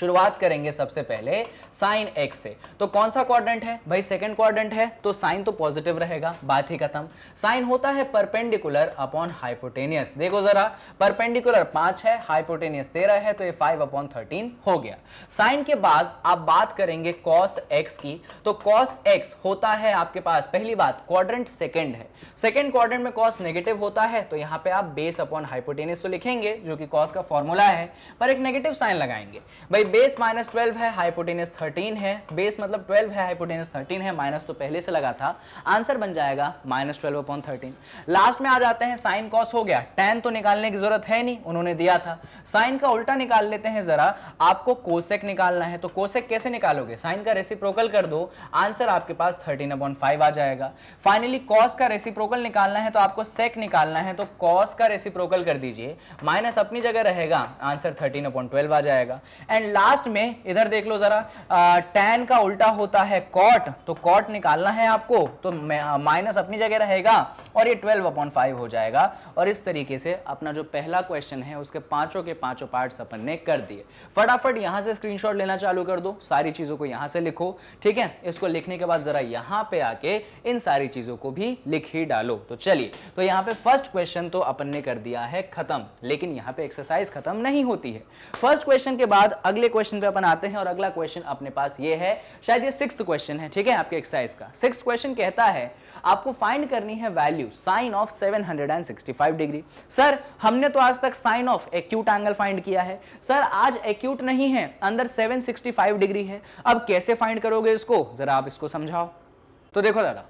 शुरुआत करेंगे सबसे पहले साइन एक्स से तो कौन सा क्वाड्रेंट है भाई सेकंड क्वाड्रेंट है तो साइन तो पॉजिटिव रहेगा बात ही खत्म साइन होता है परपेंडिकुलर अपॉन हाइपोटेनियस देखो जरा परपेंडिकुलर पांच है हाइपोटेनियस तेरह है तो ये फाइव अपॉन थर्टीन हो गया साइन के बाद आप बात करेंगे कॉस एक्स की तो कॉस एक्स होता है आपके पास पहली बात क्वाड्रेंट सेकेंड है सेकेंड क्वाड्रेंट में कॉस नेगेटिव होता है तो यहां पर आप बेस अपॉन हाइपोटेनियस तो लिखेंगे जो कि कॉस का फॉर्मूला है पर एक नेगेटिव साइन लगाएंगे भाई भाई बेस माइनस ट्वेल्व है हाइपोटेनस थर्टीन है बेस मतलब ट्वेल्व है हाइपोटेनस थर्टीन है माइनस तो पहले से लगा था आंसर बन जाएगा minus twelve upon thirteen last में आ जाते हैं साइन कॉस हो गया टेन तो निकालने की जरूरत है नहीं उन्होंने दिया था साइन का उल्टा निकाल लेते हैं जरा आपको कोसेक निकालना है तो कोसेक कैसे निकालोगे साइन का रेसिप्रोकल कर दो आंसर आपके पास थर्टीन अपॉन फाइव आ जाएगा फाइनली कॉस का रेसिप्रोकल निकालना है तो आपको सेक निकालना है तो कॉस का रेसिप्रोकल कर दीजिए माइनस अपनी जगह रहेगा आंसर थर्टीन अपॉन ट्वेल्व आ जाएगा एंड लास्ट में इधर देख लो जरा टेन का उल्टा होता है कॉट तो कॉट निकालना है आपको तो माइनस अपनी जगह रहेगा और ये ट्वेल्व अपॉन फाइव हो जाएगा और इस तरीके से अपना जो पहला क्वेश्चन है उसके पांचों के पांचों पार्ट्स अपन ने कर दिए फटाफट यहां से स्क्रीनशॉट लेना चालू कर दो सारी चीज़ों को यहां से लिखो ठीक है इसको लिखने के बाद ज़रा यहां पर आके इन सारी चीज़ों को भी लिख ही डालो तो चलिए तो यहां पर फर्स्ट क्वेश्चन तो अपन ने कर दिया है खत्म लेकिन यहां पर एक्सरसाइज खत्म नहीं होती है फर्स्ट क्वेश्चन के बाद अगले क्वेश्चन पे अपन आते हैं और अगला क्वेश्चन अपने पास ये है शायद ये सिक्स क्वेश्चन है ठीक है आपके एक्सरसाइज का सिक्स क्वेश्चन कहता है आपको फाइंड करनी है value sine of 765 degree sir हमने तो आज तक sine of acute angle find किया है सर आज एक्यूट नहीं है अंदर 765 डिग्री है अब कैसे फाइंड करोगे इसको जरा आप इसको समझाओ तो देखो दादा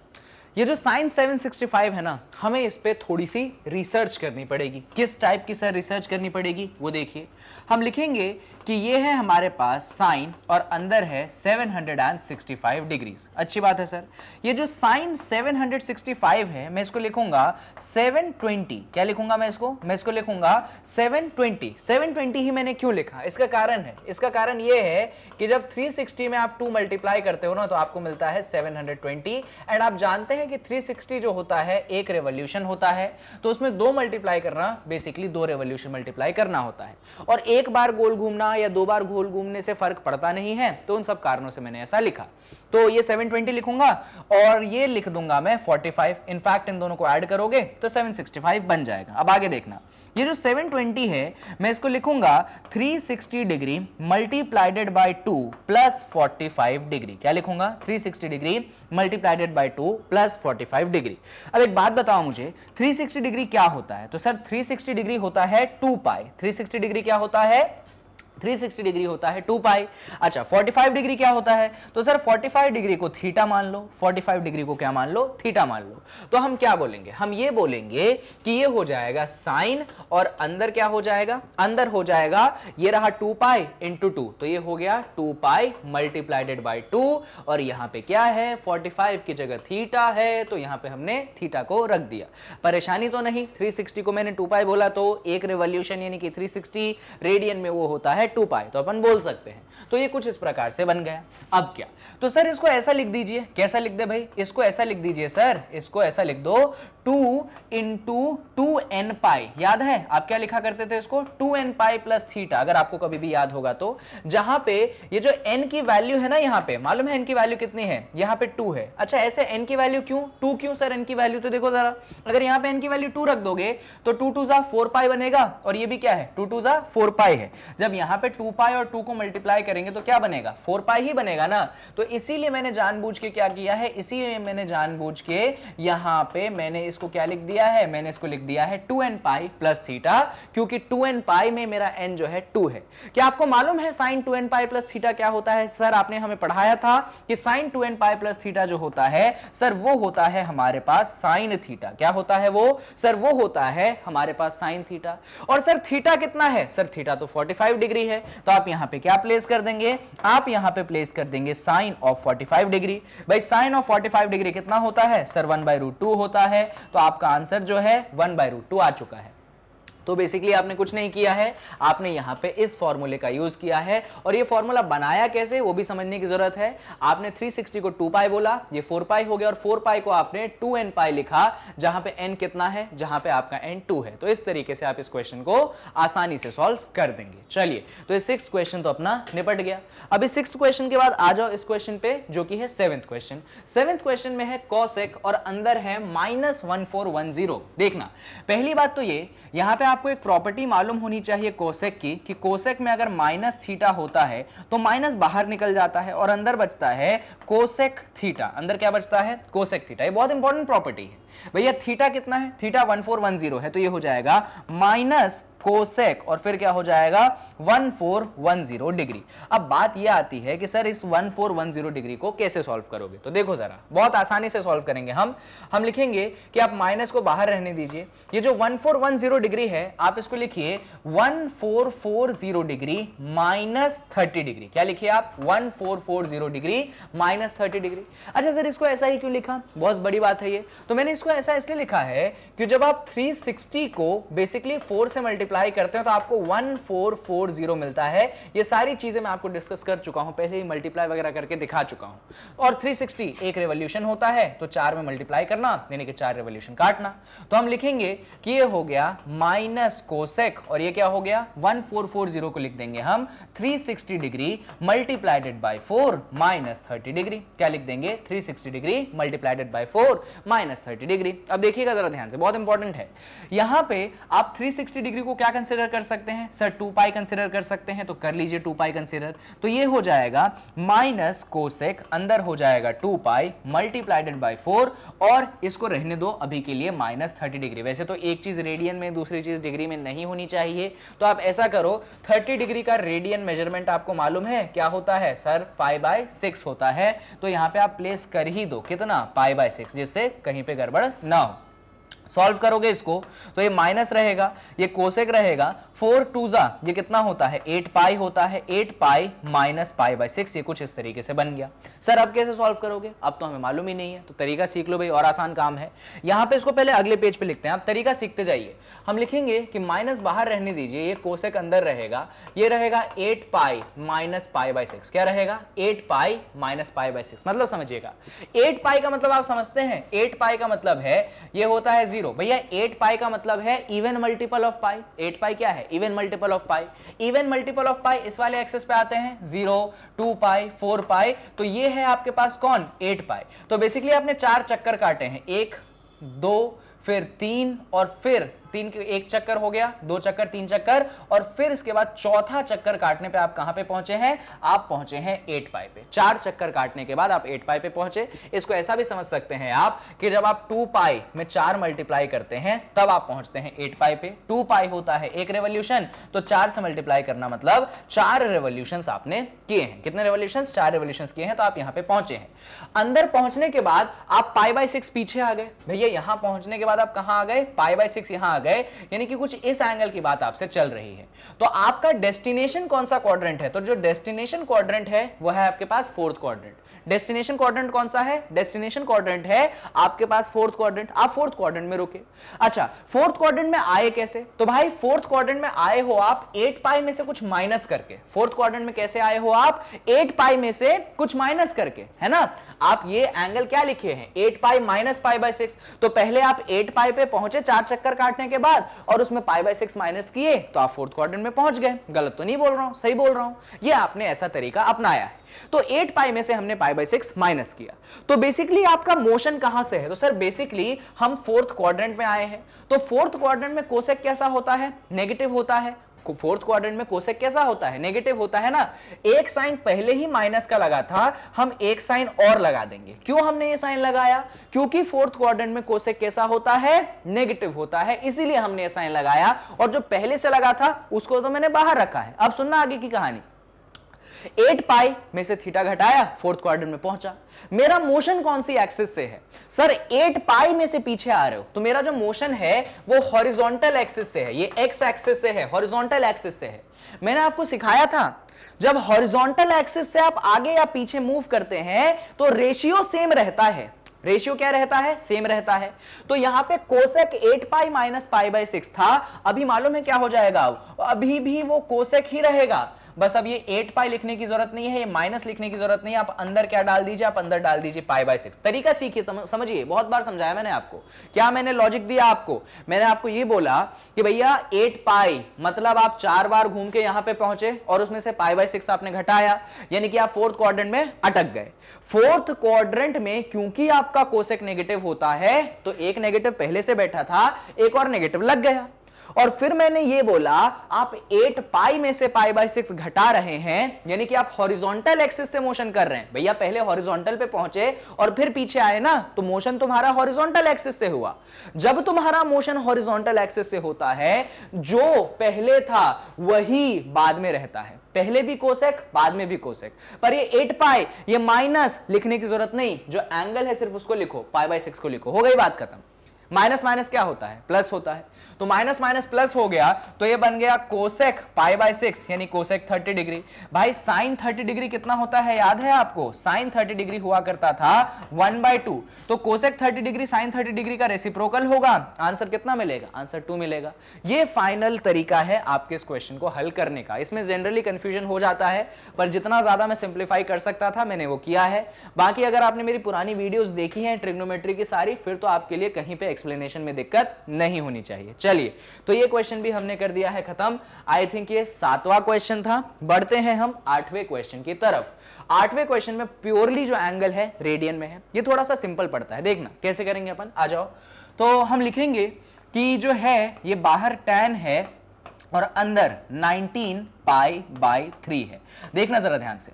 ये जो साइन 765 है ना हमें इस पर थोड़ी सी रिसर्च करनी पड़ेगी किस टाइप की सर रिसर्च करनी पड़ेगी वो देखिए हम लिखेंगे कि ये है हमारे पास साइन और अंदर है 765 डिग्रीज अच्छी बात है सर ये जो साइन 765 है मैं इसको लिखूंगा 720 क्या लिखूंगा मैं इसको मैं इसको लिखूंगा 720 720 ही मैंने क्यों लिखा इसका कारण है इसका कारण ये है कि जब 360 में आप 2 मल्टीप्लाई करते हो ना तो आपको मिलता है 720 एंड आप जानते हैं कि 360 जो होता है एक रेवोल्यूशन होता है तो उसमें दो मल्टीप्लाई करना बेसिकली दो रेवोल्यूशन मल्टीप्लाई करना होता है और एक बार गोल घूमना घूमना हाँ या दो बार गोल घूमने से फर्क पड़ता नहीं है तो उन सब कारणों से मैंने ऐसा लिखा तो ये 720 लिखूंगा और ये लिख दूंगा मैं 45 इनफैक्ट इन दोनों को ऐड करोगे तो 765 बन जाएगा अब आगे देखना ये जो 720 है मैं इसको लिखूंगा 360 degree multiplied by 2 plus 45 degree क्या लिखूंगा 360 degree multiplied by 2 plus 45 degree अब एक बात बताओ मुझे 360 डिग्री क्या होता है तो सर 360 डिग्री होता है 2 पाई 360 डिग्री क्या होता है 360 डिग्री होता है 2 पाई अच्छा 45 डिग्री क्या होता है तो सर 45 डिग्री को थीटा मान लो 45 डिग्री को क्या मान लो थीटा मान लो तो हम क्या बोलेंगे हम ये बोलेंगे कि ये हो जाएगा साइन और अंदर क्या हो जाएगा अंदर हो जाएगा ये रहा 2 पाई इंटू टू तो ये हो गया 2 पाई मल्टीप्लाइडेड बाई टू और यहां पे क्या है 45 की जगह थीटा है तो यहां पे हमने थीटा को रख दिया परेशानी तो नहीं 360 को मैंने टू पाई बोला तो एक रेवोल्यूशन यानी कि 360 रेडियन में वो होता है टू पाई तो अपन बोल सकते हैं तो ये कुछ इस प्रकार से बन गया अब क्या तो सर इसको ऐसा लिख दीजिए कैसा लिख दे भाई इसको ऐसा लिख दीजिए सर इसको ऐसा लिख दो two into two n pi याद है आप क्या लिखा करते थे इसको two n pi plus theta अगर आपको कभी भी याद होगा तो जहां पे ये जो एन की वैल्यू है ना यहाँ पे मालूम है एन की वैल्यू कितनी है यहाँ पे टू है अच्छा ऐसे एन की वैल्यू क्यों टू क्यों सर एन की वैल्यू तो देखो जरा अगर यहाँ पे एन की वैल्यू टू रख दोगे तो टू टू जा फोर पाई बनेगा और ये भी क्या है टू टू जा फोर पाई है जब यहाँ पे टू पाई और टू को मल्टीप्लाई करेंगे तो क्या बनेगा फोर पाई ही बनेगा ना तो इसीलिए मैंने जानबूझ के क्या किया है इसीलिए मैंने जानबूझ के यहाँ पे मैंने इसको क्या लिख दिया है मैंने इसको लिख दिया है two n pi plus theta क्योंकि टू एन पाई में मेरा एन जो है टू है क्या आपको मालूम है sine two n pi plus theta क्या होता है सर आपने हमें पढ़ाया था कि sine two n pi plus theta जो होता है सर वो होता है हमारे पास साइन थीटा क्या होता है वो सर वो होता है हमारे पास साइन थीटा और सर थीटा कितना है सर थीटा तो 45 डिग्री है तो आप यहाँ पे क्या प्लेस कर देंगे आप यहाँ पे प्लेस कर देंगे साइन ऑफ 45 डिग्री भाई साइन ऑफ 45 डिग्री कितना होता है सर वन बाई होता है तो आपका आंसर जो है वन बाय रूट टू आ चुका है तो बेसिकली आपने कुछ नहीं किया है आपने यहाँ पे इस फॉर्मूले का यूज किया है और ये फॉर्मूला बनाया कैसे वो भी समझने की जरूरत है आपने 360 को 2 पाई बोला ये 4 पाई हो गया और 4 पाई को आपने 2n पाई लिखा जहां पे n कितना है जहां पे आपका n 2 है तो इस तरीके से आप इस क्वेश्चन को आसानी से सॉल्व कर देंगे चलिए तो सिक्स क्वेश्चन तो अपना निपट गया अब इस सिक्स क्वेश्चन के बाद आ जाओ इस क्वेश्चन पे जो कि है सेवेंथ क्वेश्चन सेवेंथ क्वेश्चन में है कॉसेक और अंदर है माइनस देखना पहली बात तो ये यहाँ पे आपको एक प्रॉपर्टी मालूम होनी चाहिए कोसेक की कि कोसेक में अगर माइनस थीटा होता है तो माइनस बाहर निकल जाता है और अंदर बचता है कोसेक थीटा अंदर क्या बचता है कोसेक थीटा ये बहुत इंपॉर्टेंट प्रॉपर्टी है भैया थीटा कितना है थीटा 1410 है तो ये हो जाएगा माइनस कोसेक और फिर क्या हो जाएगा 1410 डिग्री अब बात ये आती है कि सर इस 1410 डिग्री को कैसे सॉल्व करोगे तो देखो जरा बहुत आसानी से सॉल्व करेंगे हम हम लिखेंगे कि आप माइनस को बाहर रहने दीजिए ये जो 1410 डिग्री है आप इसको लिखिए 1440 डिग्री माइनस थर्टी डिग्री क्या लिखिए आप 1440 डिग्री माइनस थर्टी डिग्री अच्छा सर इसको ऐसा ही क्यों लिखा बहुत बड़ी बात है ये तो मैंने इसको ऐसा इसलिए लिखा है कि जब आप थ्री को बेसिकली फोर से मल्टीप्लाई मल्टीप्लाई करते हैं तो आपको 1440 मिलता है ये सारी चीजें मैं आपको डिस्कस कर चुका हूं पहले ही मल्टीप्लाई वगैरह करके दिखा चुका हूं और 360 एक रेवोल्यूशन होता है तो चार में मल्टीप्लाई करना यानी कि चार रेवोल्यूशन काटना तो हम लिखेंगे कि ये हो गया माइनस कोसेक और ये क्या हो गया 1440 को लिख देंगे हम 360 degree multiplied by 4 minus 30 degree क्या लिख देंगे 360 degree multiplied by 4 minus 30 degree अब देखिएगा जरा ध्यान से बहुत इंपॉर्टेंट है यहां पे आप 360 डिग्री को क्या कंसिडर कर सकते हैं सर टू पाई कंसिडर कर सकते हैं तो कर लीजिए टू पाई कंसिडर तो ये हो जाएगा माइनस कोसेक अंदर हो जाएगा two pi multiplied by four और इसको रहने दो अभी के लिए माइनस थर्टी डिग्री वैसे तो एक चीज रेडियन में दूसरी चीज डिग्री में नहीं होनी चाहिए तो आप ऐसा करो थर्टी डिग्री का रेडियन मेजरमेंट आपको मालूम है क्या होता है सर फाइव बाय सिक्स होता है तो यहाँ पे आप प्लेस कर ही दो कितना पाई बाय सिक्स जिससे कहीं पे गड़बड़ ना हो सॉल्व करोगे इसको तो ये माइनस रहेगा ये कोसेक रहेगा फोर टूजा ये कितना होता है एट पाई होता है eight pi minus pi by six ये कुछ इस तरीके से बन गया सर अब कैसे सॉल्व करोगे अब तो हमें मालूम ही नहीं है तो तरीका सीख लो भाई और आसान काम है यहाँ पे इसको पहले अगले पेज पे लिखते हैं आप तरीका सीखते जाइए हम लिखेंगे कि माइनस बाहर रहने दीजिए ये कोशक अंदर रहेगा ये रहेगा eight pi minus pi by six क्या रहेगा eight pi minus pi by six मतलब समझिएगा एट पाई का मतलब आप समझते हैं एट पाई का मतलब है ये होता है जीरो भैया एट पाई का मतलब है even multiple of pi eight pi क्या है even multiple of pi even multiple of pi इस वाले एक्सेस पे आते हैं zero two pi four pi तो ये है आपके पास कौन एट पाई तो बेसिकली आपने चार चक्कर काटे हैं एक दो फिर तीन और फिर तीन एक चक्कर हो गया दो चक्कर तीन चक्कर और फिर इसके बाद चौथा चक्कर काटने पे आप कहां पे पहुंचे हैं आप पहुंचे हैं एट पाई पे चार चक्कर काटने के बाद आप एट पाई पे पहुंचे इसको ऐसा भी समझ सकते हैं आप कि जब आप टू पाई में चार मल्टीप्लाई करते हैं तब आप पहुंचते हैं एट पाई पे टू पाई होता है एक रेवोल्यूशन तो चार से मल्टीप्लाई करना मतलब चार रेवोल्यूशन आपने किए हैं कितने रेवोल्यूशन चार रेवोल्यूशन किए हैं तो आप यहां पर पहुंचे हैं अंदर पहुंचने के बाद आप पाई बाई सिक्स पीछे आ गए भैया यहां पहुंचने के बाद आप कहां आ गए पाई बाई सिक्स यहां आ गए यानी कि कुछ इस एंगल की बात आपसे चल रही है तो आपका डेस्टिनेशन कौन सा क्वाड्रेंट है तो जो डेस्टिनेशन क्वाड्रेंट है वो है आपके पास फोर्थ क्वाड्रेंट डेस्टिनेशन क्वाड्रेंट कौन सा है डेस्टिनेशन क्वाड्रेंट है आपके पास फोर्थ क्वाड्रेंट आप फोर्थ क्वाड्रेंट में रुके अच्छा फोर्थ क्वाड्रेंट में आए कैसे तो भाई फोर्थ क्वाड्रेंट में आए हो आप एट पाई में से कुछ माइनस करके फोर्थ क्वाड्रेंट में कैसे आए हो आप एट पाई में से कुछ माइनस करके है ना आप ये एंगल क्या लिखे हैं eight pi minus pi by six तो पहले आप एट पाई पे पहुंचे चार चक्कर काटने के बाद और उसमें पाई बाई सिक्स माइनस किए तो आप फोर्थ क्वार में पहुंच गए गलत तो नहीं बोल रहा हूं सही बोल रहा हूं ये आपने ऐसा तरीका अपनाया है तो एट पाई में से हमने पाई बाई सिक्स माइनस किया तो बेसिकली आपका मोशन कहां से है तो सर बेसिकली हम फोर्थ क्वार में आए हैं तो फोर्थ क्वार में कोसेक कैसा होता है नेगेटिव होता है फोर्थ क्वाड्रेंट में कोसेक कैसा होता है नेगेटिव होता है ना एक साइन पहले ही माइनस का लगा था हम एक साइन और लगा देंगे क्यों हमने ये साइन लगाया क्योंकि फोर्थ क्वाड्रेंट में कोसेक कैसा होता है नेगेटिव होता है इसीलिए हमने ये साइन लगाया और जो पहले से लगा था उसको तो मैंने बाहर रखा है अब सुनना आगे की कहानी एट पाई में से थीटा घटाया फोर्थ क्वाड्रेंट में पहुंचा मेरा मोशन कौन सी एक्सिस से है सर एट पाई में से पीछे आ रहे हो तो मेरा जो मोशन है वो हॉरिजॉन्टल एक्सिस से है ये एक्स एक्सिस से है हॉरिजॉन्टल एक्सिस से है मैंने आपको सिखाया था जब हॉरिजॉन्टल एक्सिस से आप आगे या पीछे मूव करते हैं तो रेशियो सेम रहता है रेशियो क्या रहता है सेम रहता है तो यहां पे cosec 8 pi minus pi by six था अभी मालूम है क्या हो जाएगा अभी भी वो कोसेक ही रहेगा बस अब ये एट पाई लिखने की जरूरत नहीं है ये माइनस लिखने की जरूरत नहीं है आप अंदर क्या डाल दीजिए आप अंदर डाल दीजिए पाई बाय सिक्स तरीका सीखिए समझिए बहुत बार समझाया मैंने आपको क्या मैंने लॉजिक दिया आपको मैंने आपको ये बोला कि भैया एट पाई मतलब आप चार बार घूम के यहां पर पहुंचे और उसमें से पाई बाय सिक्स आपने घटाया यानी कि आप फोर्थ क्वाड्रेंट में अटक गए फोर्थ क्वाड्रेंट में क्योंकि आपका कोसेक नेगेटिव होता है तो एक नेगेटिव पहले से बैठा था एक और नेगेटिव लग गया और फिर मैंने ये बोला आप एट पाई में से पाई बाय सिक्स घटा रहे हैं यानी कि आप हॉरिजॉन्टल एक्सिस से मोशन कर रहे हैं भैया पहले हॉरिजॉन्टल पे पहुंचे और फिर पीछे आए ना तो मोशन तुम्हारा हॉरिजॉन्टल एक्सिस से हुआ जब तुम्हारा मोशन हॉरिजॉन्टल एक्सिस से होता है जो पहले था वही बाद में रहता है पहले भी कोसेक बाद में भी कोसेक पर ये एट पाई ये माइनस लिखने की जरूरत नहीं जो एंगल है सिर्फ उसको लिखो पाई बाय सिक्स को लिखो हो गई बात खत्म माइनस माइनस क्या होता है प्लस होता है तो माइनस माइनस प्लस हो गया तो ये बन गया कोसेक पाई बाय सिक्स यानी कोसेक थर्टी डिग्री भाई साइन थर्टी डिग्री कितना होता है याद है आपको साइन थर्टी डिग्री हुआ करता था वन बाय टू तो cosec thirty degree sine thirty degree का रेसिप्रोकल होगा आंसर कितना मिलेगा आंसर टू मिलेगा ये फाइनल तरीका है आपके इस क्वेश्चन को हल करने का इसमें जनरली कंफ्यूजन हो जाता है पर जितना ज्यादा मैं सिंप्लीफाई कर सकता था मैंने वो किया है बाकी अगर आपने मेरी पुरानी वीडियोस देखी है ट्रिग्नोमेट्री की सारी फिर तो आपके लिए कहीं पर एक्सप्लेनेशन में दिक्कत नहीं होनी चाहिए चलिए तो ये क्वेश्चन भी हमने कर दिया है खत्म आई थिंक ये सातवां क्वेश्चन था बढ़ते हैं हम आठवें क्वेश्चन की तरफ आठवें क्वेश्चन में प्योरली जो एंगल है रेडियन में है ये थोड़ा सा सिंपल पड़ता है देखना कैसे करेंगे अपन आ जाओ तो हम लिखेंगे कि जो है ये बाहर टैन है और अंदर 19 पाई बाई थ्री है देखना जरा ध्यान से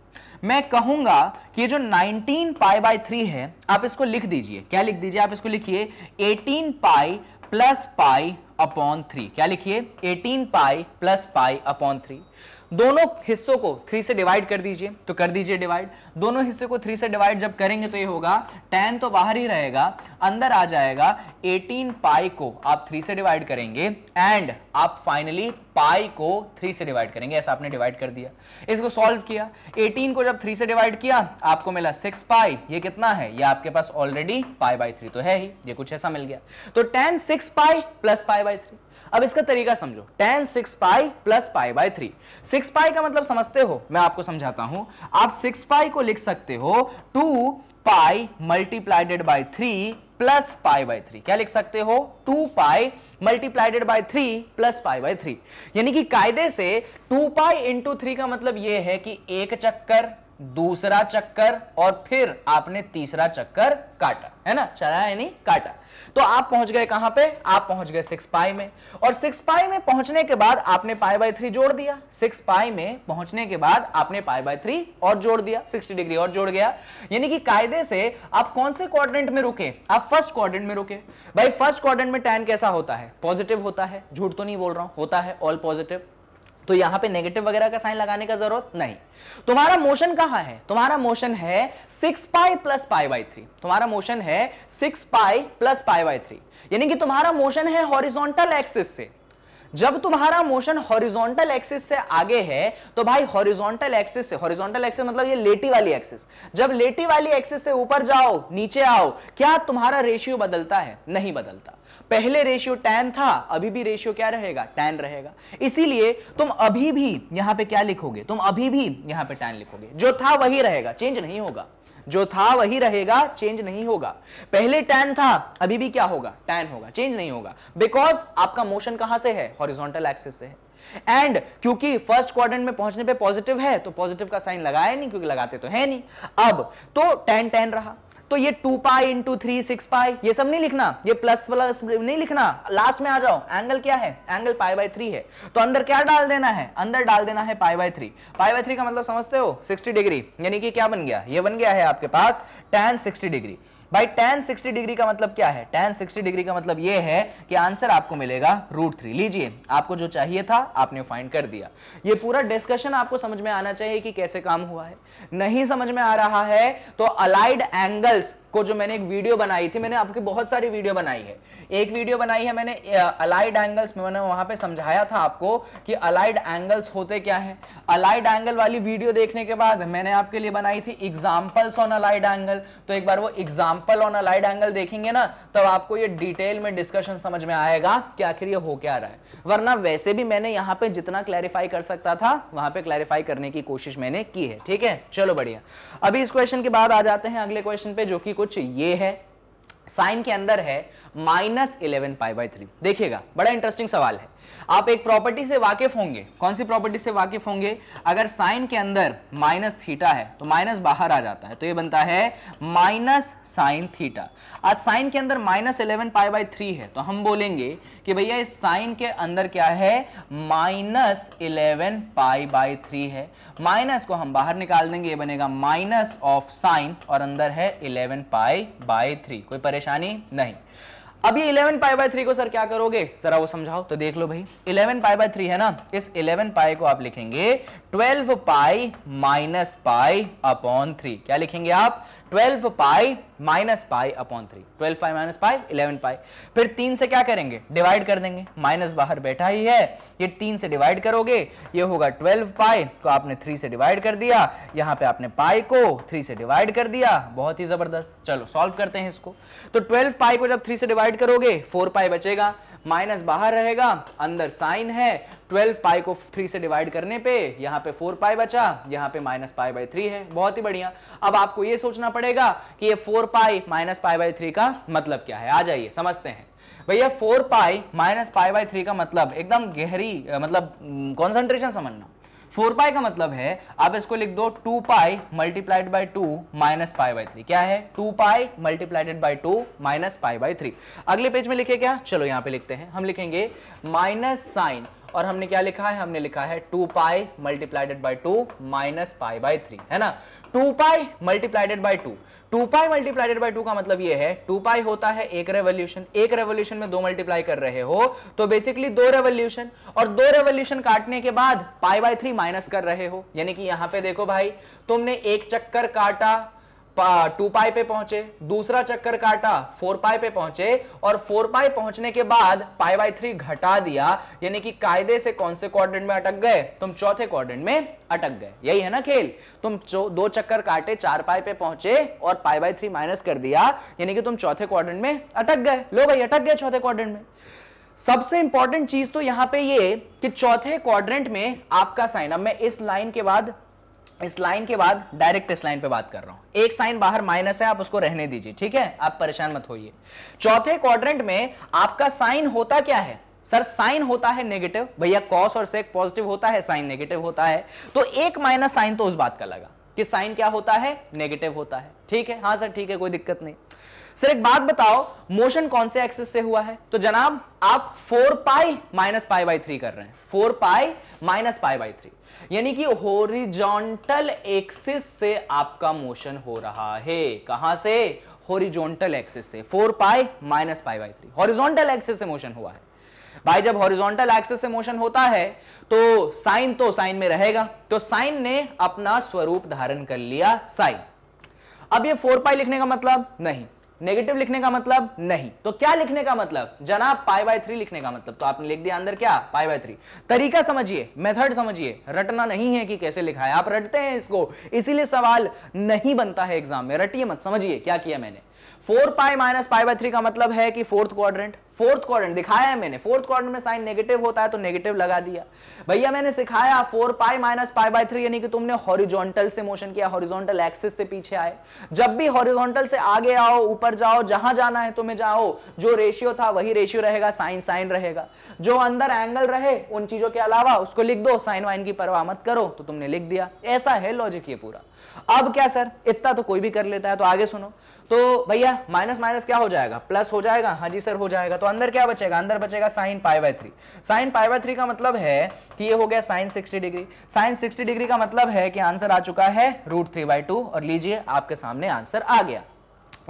मैं कहूंगा कि जो 19 पाई बाय थ्री है आप इसको लिख दीजिए क्या लिख दीजिए आप इसको लिखिए 18 pi plus pi upon three क्या लिखिए 18 pi plus pi upon three दोनों हिस्सों को थ्री से डिवाइड कर दीजिए तो कर दीजिए डिवाइड दोनों हिस्से को थ्री से डिवाइड जब करेंगे तो ये होगा टेन तो बाहर ही रहेगा अंदर आ जाएगा एटीन पाई को आप थ्री से डिवाइड करेंगे एंड आप फाइनली पाई को थ्री से डिवाइड करेंगे ऐसा आपने डिवाइड कर दिया इसको सॉल्व किया एटीन को जब थ्री से डिवाइड किया आपको मिला सिक्स पाई ये कितना है ये आपके पास ऑलरेडी पाई बाई थ्री तो है ही ये कुछ ऐसा मिल गया तो ten six pi plus pi by three अब इसका तरीका समझो ten six pi plus pi by three six pi का मतलब समझते हो मैं आपको समझाता हूं आप सिक्स पाई को लिख सकते हो two pi multiplied by three plus pi by three क्या लिख सकते हो two pi multiplied by three plus pi by three यानी कि कायदे से टू पाई इंटू थ्री का मतलब यह है कि एक चक्कर दूसरा चक्कर और फिर आपने तीसरा चक्कर काटा है ना चलाया यानी काटा तो आप पहुंच गए कहां पे आप पहुंच गए सिक्स पाई में और सिक्स पाई में पहुंचने के बाद आपने पाई बाय थ्री जोड़ दिया सिक्स पाई में पहुंचने के बाद आपने पाई बाय थ्री और जोड़ दिया सिक्सटी डिग्री और जोड़ गया यानी कि कायदे से आप कौन से क्वारेंट में रुके आप फर्स्ट क्वारेंट में रुके भाई फर्स्ट क्वाड्रेंट में टैन कैसा होता है पॉजिटिव होता है झूठ तो नहीं बोल रहा हूं होता है ऑल पॉजिटिव तो यहां पे नेगेटिव वगैरह का साइन लगाने का जरूरत नहीं तुम्हारा मोशन कहां है तुम्हारा मोशन है six pi plus pi by three तुम्हारा मोशन है six pi plus pi by three यानी कि तुम्हारा मोशन है हॉरिजॉन्टल एक्सिस से जब तुम्हारा मोशन हॉरिजॉन्टल एक्सिस से आगे है तो भाई हॉरिजॉन्टल एक्सिस से हॉरिजॉन्टल एक्सिस मतलब ये लेटी वाली एक्सिस जब लेटी वाली एक्सिस से ऊपर जाओ नीचे आओ क्या तुम्हारा रेशियो बदलता है नहीं बदलता पहले रेशियो टैन था अभी भी रेशियो क्या रहेगा टैन रहेगा इसीलिए तुम अभी भी यहां पे क्या लिखोगे तुम अभी भी यहां पे टैन लिखोगे जो था वही रहेगा चेंज नहीं होगा जो था वही रहेगा चेंज नहीं होगा पहले टैन था अभी भी क्या होगा टैन होगा चेंज नहीं होगा बिकॉज आपका मोशन कहां से है हॉरिजॉन्टल एक्सिस से है एंड क्योंकि फर्स्ट क्वाड्रेंट में पहुंचने पे पॉजिटिव है तो पॉजिटिव का साइन लगाया नहीं क्योंकि लगाते तो है नहीं अब तो टैन टैन रहा तो ये two pi into three six pi ये सब नहीं लिखना ये प्लस प्लस नहीं लिखना लास्ट में आ जाओ एंगल क्या है एंगल पाई बाई थ्री है तो अंदर क्या डाल देना है अंदर डाल देना है pi by three pi by three का मतलब समझते हो सिक्सटी डिग्री यानी कि क्या बन गया ये बन गया है आपके पास टेन सिक्सटी डिग्री भाई टेन सिक्सटी डिग्री का मतलब क्या है टेन सिक्सटी डिग्री का मतलब ये है कि आंसर आपको मिलेगा रूट थ्री लीजिए आपको जो चाहिए था आपने फाइंड कर दिया ये पूरा डिस्कशन आपको समझ में आना चाहिए कि कैसे काम हुआ है नहीं समझ में आ रहा है तो अलाइड एंगल्स को जो मैंने एक वीडियो बनाई थी मैंने आपकी बहुत सारी वीडियो बनाई है एक वीडियो बनाई है मैंने अलाइड एंगल्स में मैंने वहां पे समझाया था आपको कि अलाइड एंगल्स होते क्या है अलाइड एंगल वाली वीडियो देखने के बाद मैंने आपके लिए बनाई थी एग्जाम्पल्स ऑन अलाइड एंगल तो एक बार वो एग्जाम्पल ऑन अलाइड एंगल देखेंगे ना तब आपको ये डिटेल में डिस्कशन समझ में आएगा कि आखिर ये हो क्या रहा है वरना वैसे भी मैंने यहाँ पे जितना क्लैरिफाई कर सकता था वहां पर क्लैरिफाई करने की कोशिश मैंने की है ठीक है चलो बढ़िया अभी इस क्वेश्चन के बाद आ जाते हैं अगले क्वेश्चन पे जो कि कुछ ये है साइन के अंदर है minus eleven pi by three देखिएगा बड़ा इंटरेस्टिंग सवाल है आप एक प्रॉपर्टी से वाकिफ होंगे कौन सी प्रॉपर्टी से वाकिफ होंगे अगर साइन के अंदर माइनस थीटा है तो माइनस बाहर आ जाता है तो ये बनता है माइनस साइन थीटा आज साइन के अंदर minus eleven pi by three है तो हम बोलेंगे कि भैया इस साइन के अंदर क्या है minus eleven pi by three है माइनस को हम बाहर निकाल देंगे ये बनेगा माइनस ऑफ साइन और अंदर है इलेवन पाई बाई थ्री कोई परेशानी नहीं अब ये 11 पाई बाय थ्री को सर क्या करोगे जरा वो समझाओ तो देख लो भाई 11 पाई बाय थ्री है ना इस 11 पाई को आप लिखेंगे 12 pi minus pi upon three क्या लिखेंगे आप twelve pi minus pi upon three twelve pi minus pi eleven pi फिर तीन से क्या करेंगे डिवाइड कर देंगे माइनस बाहर बैठा ही है ये तीन से डिवाइड करोगे ये होगा ट्वेल्व पाई तो आपने थ्री से डिवाइड कर दिया यहां पे आपने पाई को थ्री से डिवाइड कर दिया बहुत ही जबरदस्त चलो सॉल्व करते हैं इसको तो ट्वेल्व पाई को जब थ्री से डिवाइड करोगे फोर पाई बचेगा माइनस बाहर रहेगा अंदर साइन है ट्वेल्व पाई को थ्री से डिवाइड करने पे यहाँ पे फोर पाई बचा यहाँ पे माइनस पाई बाई थ्री है बहुत ही बढ़िया अब आपको ये सोचना पड़ेगा कि ये four pi minus pi by three का मतलब क्या है आ जाइए समझते हैं भैया four pi minus pi by three का मतलब एकदम गहरी मतलब कॉन्सेंट्रेशन समझना फोर पाई का मतलब है आप इसको लिख दो two pi multiplied by two minus pi by three क्या है two pi multiplied by two minus pi by three अगले पेज में लिखे क्या चलो यहाँ पे लिखते हैं हम लिखेंगे माइनस साइन और हमने क्या लिखा है हमने लिखा है two pi multiplied by two minus pi by three है ना two pi multiplied by two two pi multiplied by two का मतलब ये है टू पाई होता है एक रेवोल्यूशन एक रेवोल्यूशन में दो मल्टीप्लाई कर रहे हो तो बेसिकली दो रेवोल्यूशन और दो रेवोल्यूशन काटने के बाद पाई बाई थ्री माइनस कर रहे हो यानी कि यहां पे देखो भाई तुमने एक चक्कर काटा टू पाई पे पहुंचे दूसरा चक्कर काटा फोर पाई पे पहुंचे और फोर पाई पहुंचने के बाद पाई बाई थ्री घटा दिया यानी कि कायदे से कौन से क्वाड्रेंट में अटक गए तुम चौथे क्वाड्रेंट में अटक गए यही है ना खेल तुम दो चक्कर काटे चार पाई पे पहुंचे और पाई बाई थ्री माइनस कर दिया यानी कि तुम चौथे क्वाड्रेंट में अटक गए लो भाई अटक गए चौथे क्वाड्रेंट में सबसे इंपॉर्टेंट चीज तो यहां पे ये कि चौथे क्वाड्रेंट में आपका साइन अब मैं इस लाइन के बाद इस लाइन के बाद डायरेक्ट इस लाइन पे बात कर रहा हूं एक साइन बाहर माइनस है आप उसको रहने दीजिए ठीक है आप परेशान मत होइए चौथे क्वाड्रेंट में आपका साइन होता क्या है सर साइन होता है नेगेटिव भैया कॉस और सेक पॉजिटिव होता है साइन नेगेटिव होता है तो एक माइनस साइन तो उस बात का लगा कि साइन क्या होता है नेगेटिव होता है ठीक है हाँ सर ठीक है कोई दिक्कत नहीं सर एक बात बताओ मोशन कौन से एक्सिस से हुआ है तो जनाब आप four pi minus pi by three कर रहे हैं four pi minus pi by three यानी कि होरिजोंटल एक्सिस से आपका मोशन हो रहा है कहां से होरिजोंटल एक्सिस से four pi minus pi by three horizontal axis से मोशन हुआ है भाई जब हॉरिजॉन्टल एक्सिस से मोशन होता है तो साइन तो साइन में रहेगा तो साइन ने अपना स्वरूप धारण कर लिया साइन अब ये फोर पाई लिखने का मतलब नहीं नेगेटिव लिखने का मतलब नहीं तो क्या लिखने का मतलब जनाब पाई बाय थ्री लिखने का मतलब तो आपने लिख दिया अंदर क्या पाई बाय थ्री तरीका समझिए मेथड समझिए रटना नहीं है कि कैसे लिखा है आप रटते हैं इसको इसीलिए सवाल नहीं बनता है एग्जाम में रटिए मत समझिए क्या किया मैंने four pi minus pi by three का मतलब है कि फोर्थ क्वाड्रेंट फोर्थ क्वाड्रेंट दिखाया है मैंने फोर्थ क्वाड्रेंट में साइन नेगेटिव होता है तो नेगेटिव लगा दिया भैया मैंने सिखाया four pi minus pi by three यानी कि तुमने हॉरिजॉन्टल से मोशन किया हॉरिजॉन्टल एक्सिस से पीछे आए जब भी हॉरिजॉन्टल से आगे आओ ऊपर जाओ जहां जाना है तुम्हें जाओ जो रेशियो था वही रेशियो रहेगा साइन साइन रहेगा जो अंदर एंगल रहे उन चीजों के अलावा उसको लिख दो साइन वाइन की परवाह मत करो तो तुमने लिख दिया ऐसा है लॉजिक ये पूरा अब क्या सर इतना तो कोई भी कर लेता है तो आगे सुनो तो भैया माइनस माइनस क्या हो जाएगा प्लस हो जाएगा हाँ जी सर हो जाएगा तो अंदर क्या बचेगा अंदर बचेगा sine pi by three sine pi by three का मतलब है कि ये हो गया sine sixty degree sine sixty degree का मतलब है कि आंसर आ चुका है रूट थ्री बाई टू और लीजिए आपके सामने आंसर आ गया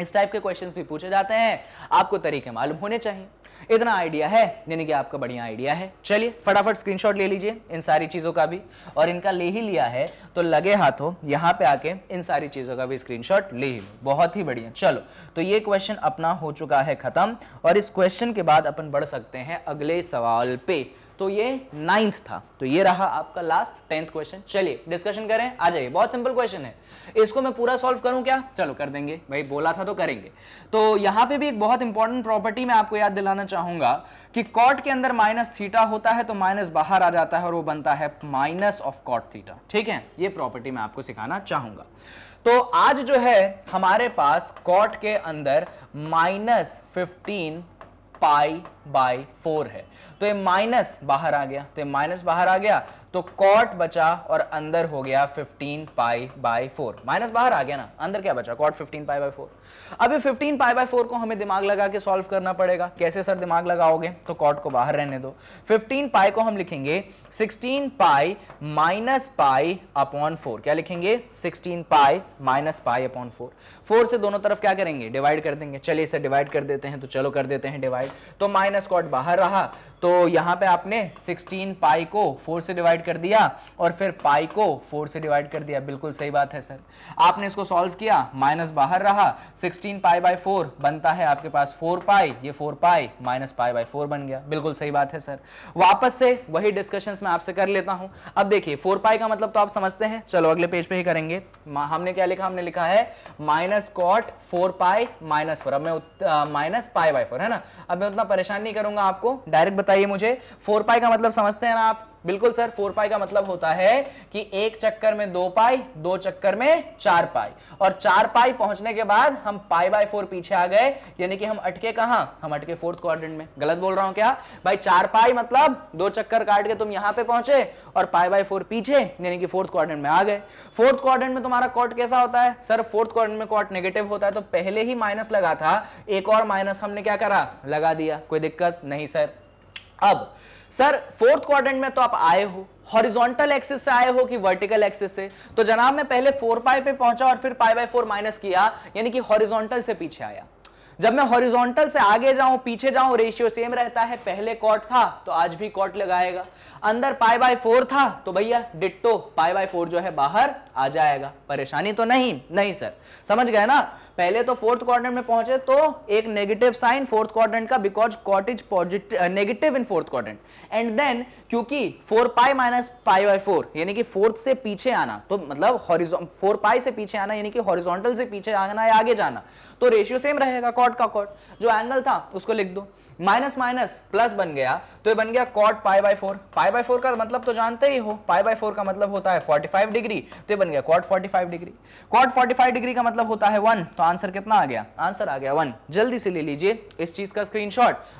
इस टाइप के क्वेश्चंस भी पूछे जाते हैं आपको तरीके मालूम होने चाहिए इतना आइडिया है यानी कि आपका बढ़िया आइडिया है चलिए फटाफट स्क्रीनशॉट ले लीजिए इन सारी चीज़ों का भी और इनका ले ही लिया है तो लगे हाथों यहाँ पे आके इन सारी चीज़ों का भी स्क्रीनशॉट ले ही बहुत ही बढ़िया चलो तो ये क्वेश्चन अपना हो चुका है खत्म और इस क्वेश्चन के बाद अपन बढ़ सकते हैं अगले सवाल पे तो ये नाइन्थ था तो ये रहा आपका लास्ट टेंथ क्वेश्चन चलिए डिस्कशन करें आ जाइए बहुत सिंपल क्वेश्चन है इसको मैं पूरा सॉल्व करूं क्या चलो कर देंगे भाई बोला था तो करेंगे तो यहां पे भी एक बहुत इंपॉर्टेंट प्रॉपर्टी मैं आपको याद दिलाना चाहूंगा कि कॉट के अंदर माइनस थीटा होता है तो माइनस बाहर आ जाता है और वो बनता है माइनस ऑफ कॉट थीटा ठीक है ये प्रॉपर्टी मैं आपको सिखाना चाहूंगा तो आज जो है हमारे पास कॉट के अंदर minus fifteen pi by four है तो ये माइनस बाहर आ गया तो ये माइनस बाहर आ गया तो कॉट बचा और अंदर हो गया 15 पाई बाई फोर माइनस बाहर आ गया ना अंदर क्या बचा कॉट 15 पाई बाई फोर अभी 15 पाई बाई फोर को हमें दिमाग लगा के सॉल्व करना पड़ेगा कैसे सर दिमाग लगाओगे तो कॉट को बाहर रहने दो 15 पाई को हम लिखेंगे 16 pi minus pi upon four क्या लिखेंगे 16 pi minus pi upon four four से दोनों तरफ क्या करेंगे डिवाइड कर देंगे चलिए सर डिवाइड कर देते हैं तो चलो कर देते हैं डिवाइड तो माइनस का स्क्वाड बाहर रहा तो यहाँ पे आपने 16 पाई को 4 से डिवाइड कर दिया और फिर पाई को 4 से डिवाइड कर दिया बिल्कुल सही बात है सर आपने इसको सॉल्व किया माइनस बाहर रहा 16 पाई बाय 4 बनता है आपके पास 4 पाई ये 4 पाई माइनस पाई बाय 4 बन गया बिल्कुल सही बात है सर वापस से वही डिस्कशन मैं आपसे कर लेता हूँ अब देखिए फोर पाई का मतलब तो आप समझते हैं चलो अगले पेज पर पे ही करेंगे हमने क्या लिखा हमने लिखा है minus cot four pi minus four अब मैं माइनस पाई बाय फोर है ना अब मैं उतना परेशान परेशान नहीं करूंगा आपको डायरेक्ट बताइए मुझे फोर पाई का मतलब समझते हैं ना आप बिल्कुल सर फोर पाई का मतलब होता है कि एक चक्कर में दो पाई दो चक्कर में चार पाई और चार पाई पहुंचने के बाद हम पाई बाय फोर पीछे आ गए यानी कि हम अटके कहा हम अटके फोर्थ क्वाड्रेंट में गलत बोल रहा हूं क्या भाई चार पाई मतलब दो चक्कर काट के तुम यहां पे पहुंचे और पाई बाय फोर पीछे यानी कि फोर्थ क्वाड्रेंट में आ गए फोर्थ क्वाड्रेंट में तुम्हारा कॉट कैसा होता है सर फोर्थ क्वाड्रेंट में कॉट नेगेटिव होता है तो पहले ही माइनस लगा था एक और माइनस हमने क्या करा लगा दिया कोई दिक्कत नहीं सर अब सर फोर्थ क्वाड्रेंट में तो आप आए हो हॉरिजॉन्टल एक्सिस से आए हो कि वर्टिकल एक्सिस से तो जनाब मैं पहले फोर पाई पे पहुंचा और फिर पाई बाय फोर माइनस किया यानी कि हॉरिजॉन्टल से पीछे आया जब मैं हॉरिजॉन्टल से आगे जाऊं पीछे जाऊं रेशियो सेम रहता है पहले कॉट था तो आज भी कॉट लगाएगा अंदर पाई बाय फोर था तो भैया डिट्टो पाई बाय फोर जो है बाहर आ जाएगा परेशानी तो नहीं नहीं सर समझ गए ना पहले तो फोर्थ क्वार्टर में पहुंचे तो एक नेगेटिव साइन फोर्थ क्वार्टर का because cot is positive negative in fourth quarter and then क्योंकि four pi minus pi by four यानी कि फोर्थ से पीछे आना तो मतलब फोर पाई से पीछे आना यानी कि हॉरिजॉन्टल से पीछे आना या आगे जाना तो रेशियो सेम रहेगा कॉट का कॉट जो एंगल था उसको लिख दो माइनस माइनस प्लस बन गया तो ये बन गया cot pi by four pi by four का मतलब तो जानते ही हो पाई बाई फोर का मतलब होता है 45 डिग्री तो ये बन गया कॉट 45 डिग्री कॉट 45 डिग्री का मतलब होता है वन तो आंसर कितना आ गया आंसर आ गया वन जल्दी से ले लीजिए इस चीज का स्क्रीन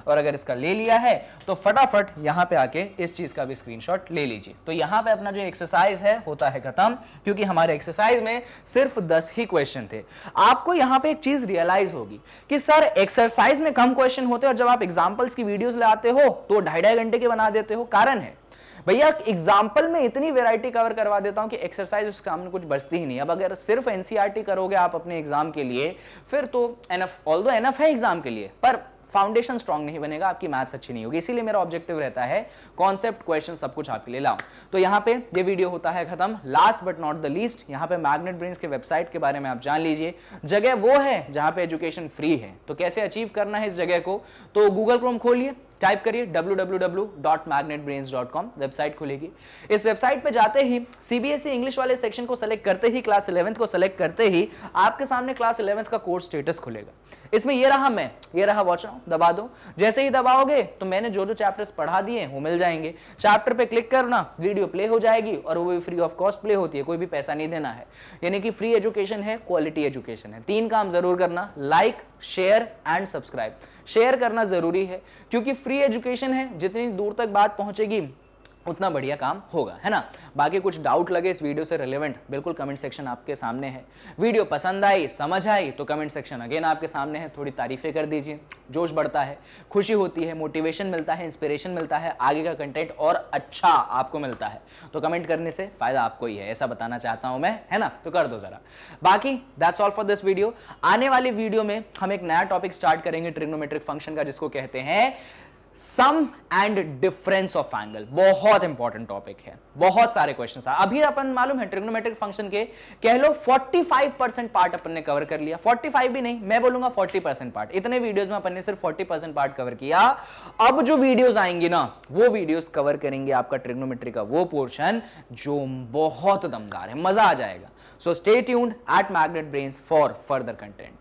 और अगर इसका ले लिया है तो फटाफट यहाँ पे आके इस चीज का भी स्क्रीन ले लीजिए तो यहाँ पे अपना जो एक्सरसाइज है होता है खत्म क्योंकि हमारे एक्सरसाइज में सिर्फ दस ही क्वेश्चन थे आपको यहाँ पे एक चीज रियलाइज होगी कि सर एक्सरसाइज में कम क्वेश्चन होते और जब आप एग्जाम्पल्स की वीडियोस लाते हो तो ढाई ढाई घंटे के बना देते हो कारण है भैया एग्जाम्पल में इतनी वेरायटी कवर करवा देता हूं कि एक्सरसाइज उस काम में कुछ बचती ही नहीं अब अगर सिर्फ एनसीआर e करोगे आप अपने एग्जाम के लिए फिर तो एनएफ ऑल दो एनएफ है एग्जाम के लिए पर फाउंडेशन स्ट्रॉन्ग नहीं बनेगा आपकी मैथ्स अच्छी नहीं होगी इसीलिए मेरा ऑब्जेक्टिव रहता है कॉन्सेप्ट क्वेश्चन सब कुछ आपके लिए लाऊं तो यहाँ पे ये वीडियो होता है खत्म last but not the least यहाँ पे मैग्नेट ब्रेन्स के वेबसाइट के बारे में आप जान लीजिए जगह वो है जहाँ पे एजुकेशन फ्री है तो कैसे अचीव करना है इस जगह को तो गूगल क्रोम खोलिए टाइप करिए www.magnetbrains.com वेबसाइट खुलेगी इस वेबसाइट पे जाते ही सीबीएसई इंग्लिश e वाले सेक्शन को सेलेक्ट करते ही क्लास इलेवंथ को सेलेक्ट करते ही आपके सामने क्लास इलेवंथ का कोर्स स्टेटस खुलेगा इसमें ये रहा मैं ये रहा वॉच दबा दो जैसे ही दबाओगे तो मैंने जो जो चैप्टर्स पढ़ा दिए वो मिल जाएंगे चैप्टर पे क्लिक करना वीडियो प्ले हो जाएगी और वो भी फ्री ऑफ कॉस्ट प्ले होती है कोई भी पैसा नहीं देना है यानी कि फ्री एजुकेशन है क्वालिटी एजुकेशन है तीन काम जरूर करना like share and subscribe share करना जरूरी है क्योंकि फ्री एजुकेशन है जितनी दूर तक बात पहुंचेगी उतना बढ़िया काम होगा है ना बाकी कुछ डाउट लगे इस वीडियो से रिलेवेंट बिल्कुल कमेंट सेक्शन आपके सामने है वीडियो पसंद आई समझ आई तो कमेंट सेक्शन अगेन आपके सामने है थोड़ी तारीफें कर दीजिए जोश बढ़ता है खुशी होती है मोटिवेशन मिलता है इंस्पिरेशन मिलता है आगे का कंटेंट और अच्छा आपको मिलता है तो कमेंट करने से फायदा आपको ही है ऐसा बताना चाहता हूं मैं है ना तो कर दो जरा बाकी that's all for this video आने वाली वीडियो में हम एक नया टॉपिक स्टार्ट करेंगे ट्रिग्नोमेट्रिक फंक्शन का जिसको कहते हैं sum and difference of angle बहुत इंपॉर्टेंट टॉपिक है बहुत सारे क्वेश्चन अभी अपन मालूम है ट्रिग्नोमेट्रिक फंक्शन के कह लो 45 परसेंट पार्ट अपन ने कवर कर लिया 45 भी नहीं मैं बोलूंगा 40 परसेंट पार्ट इतने वीडियोस में अपन ने सिर्फ 40 परसेंट पार्ट कवर किया अब जो वीडियोस आएंगे ना वो वीडियोस कवर करेंगे आपका ट्रिग्नोमेट्री का वो पोर्शन जो बहुत दमदार है मजा आ जाएगा so stay tuned at Magnet Brain for further content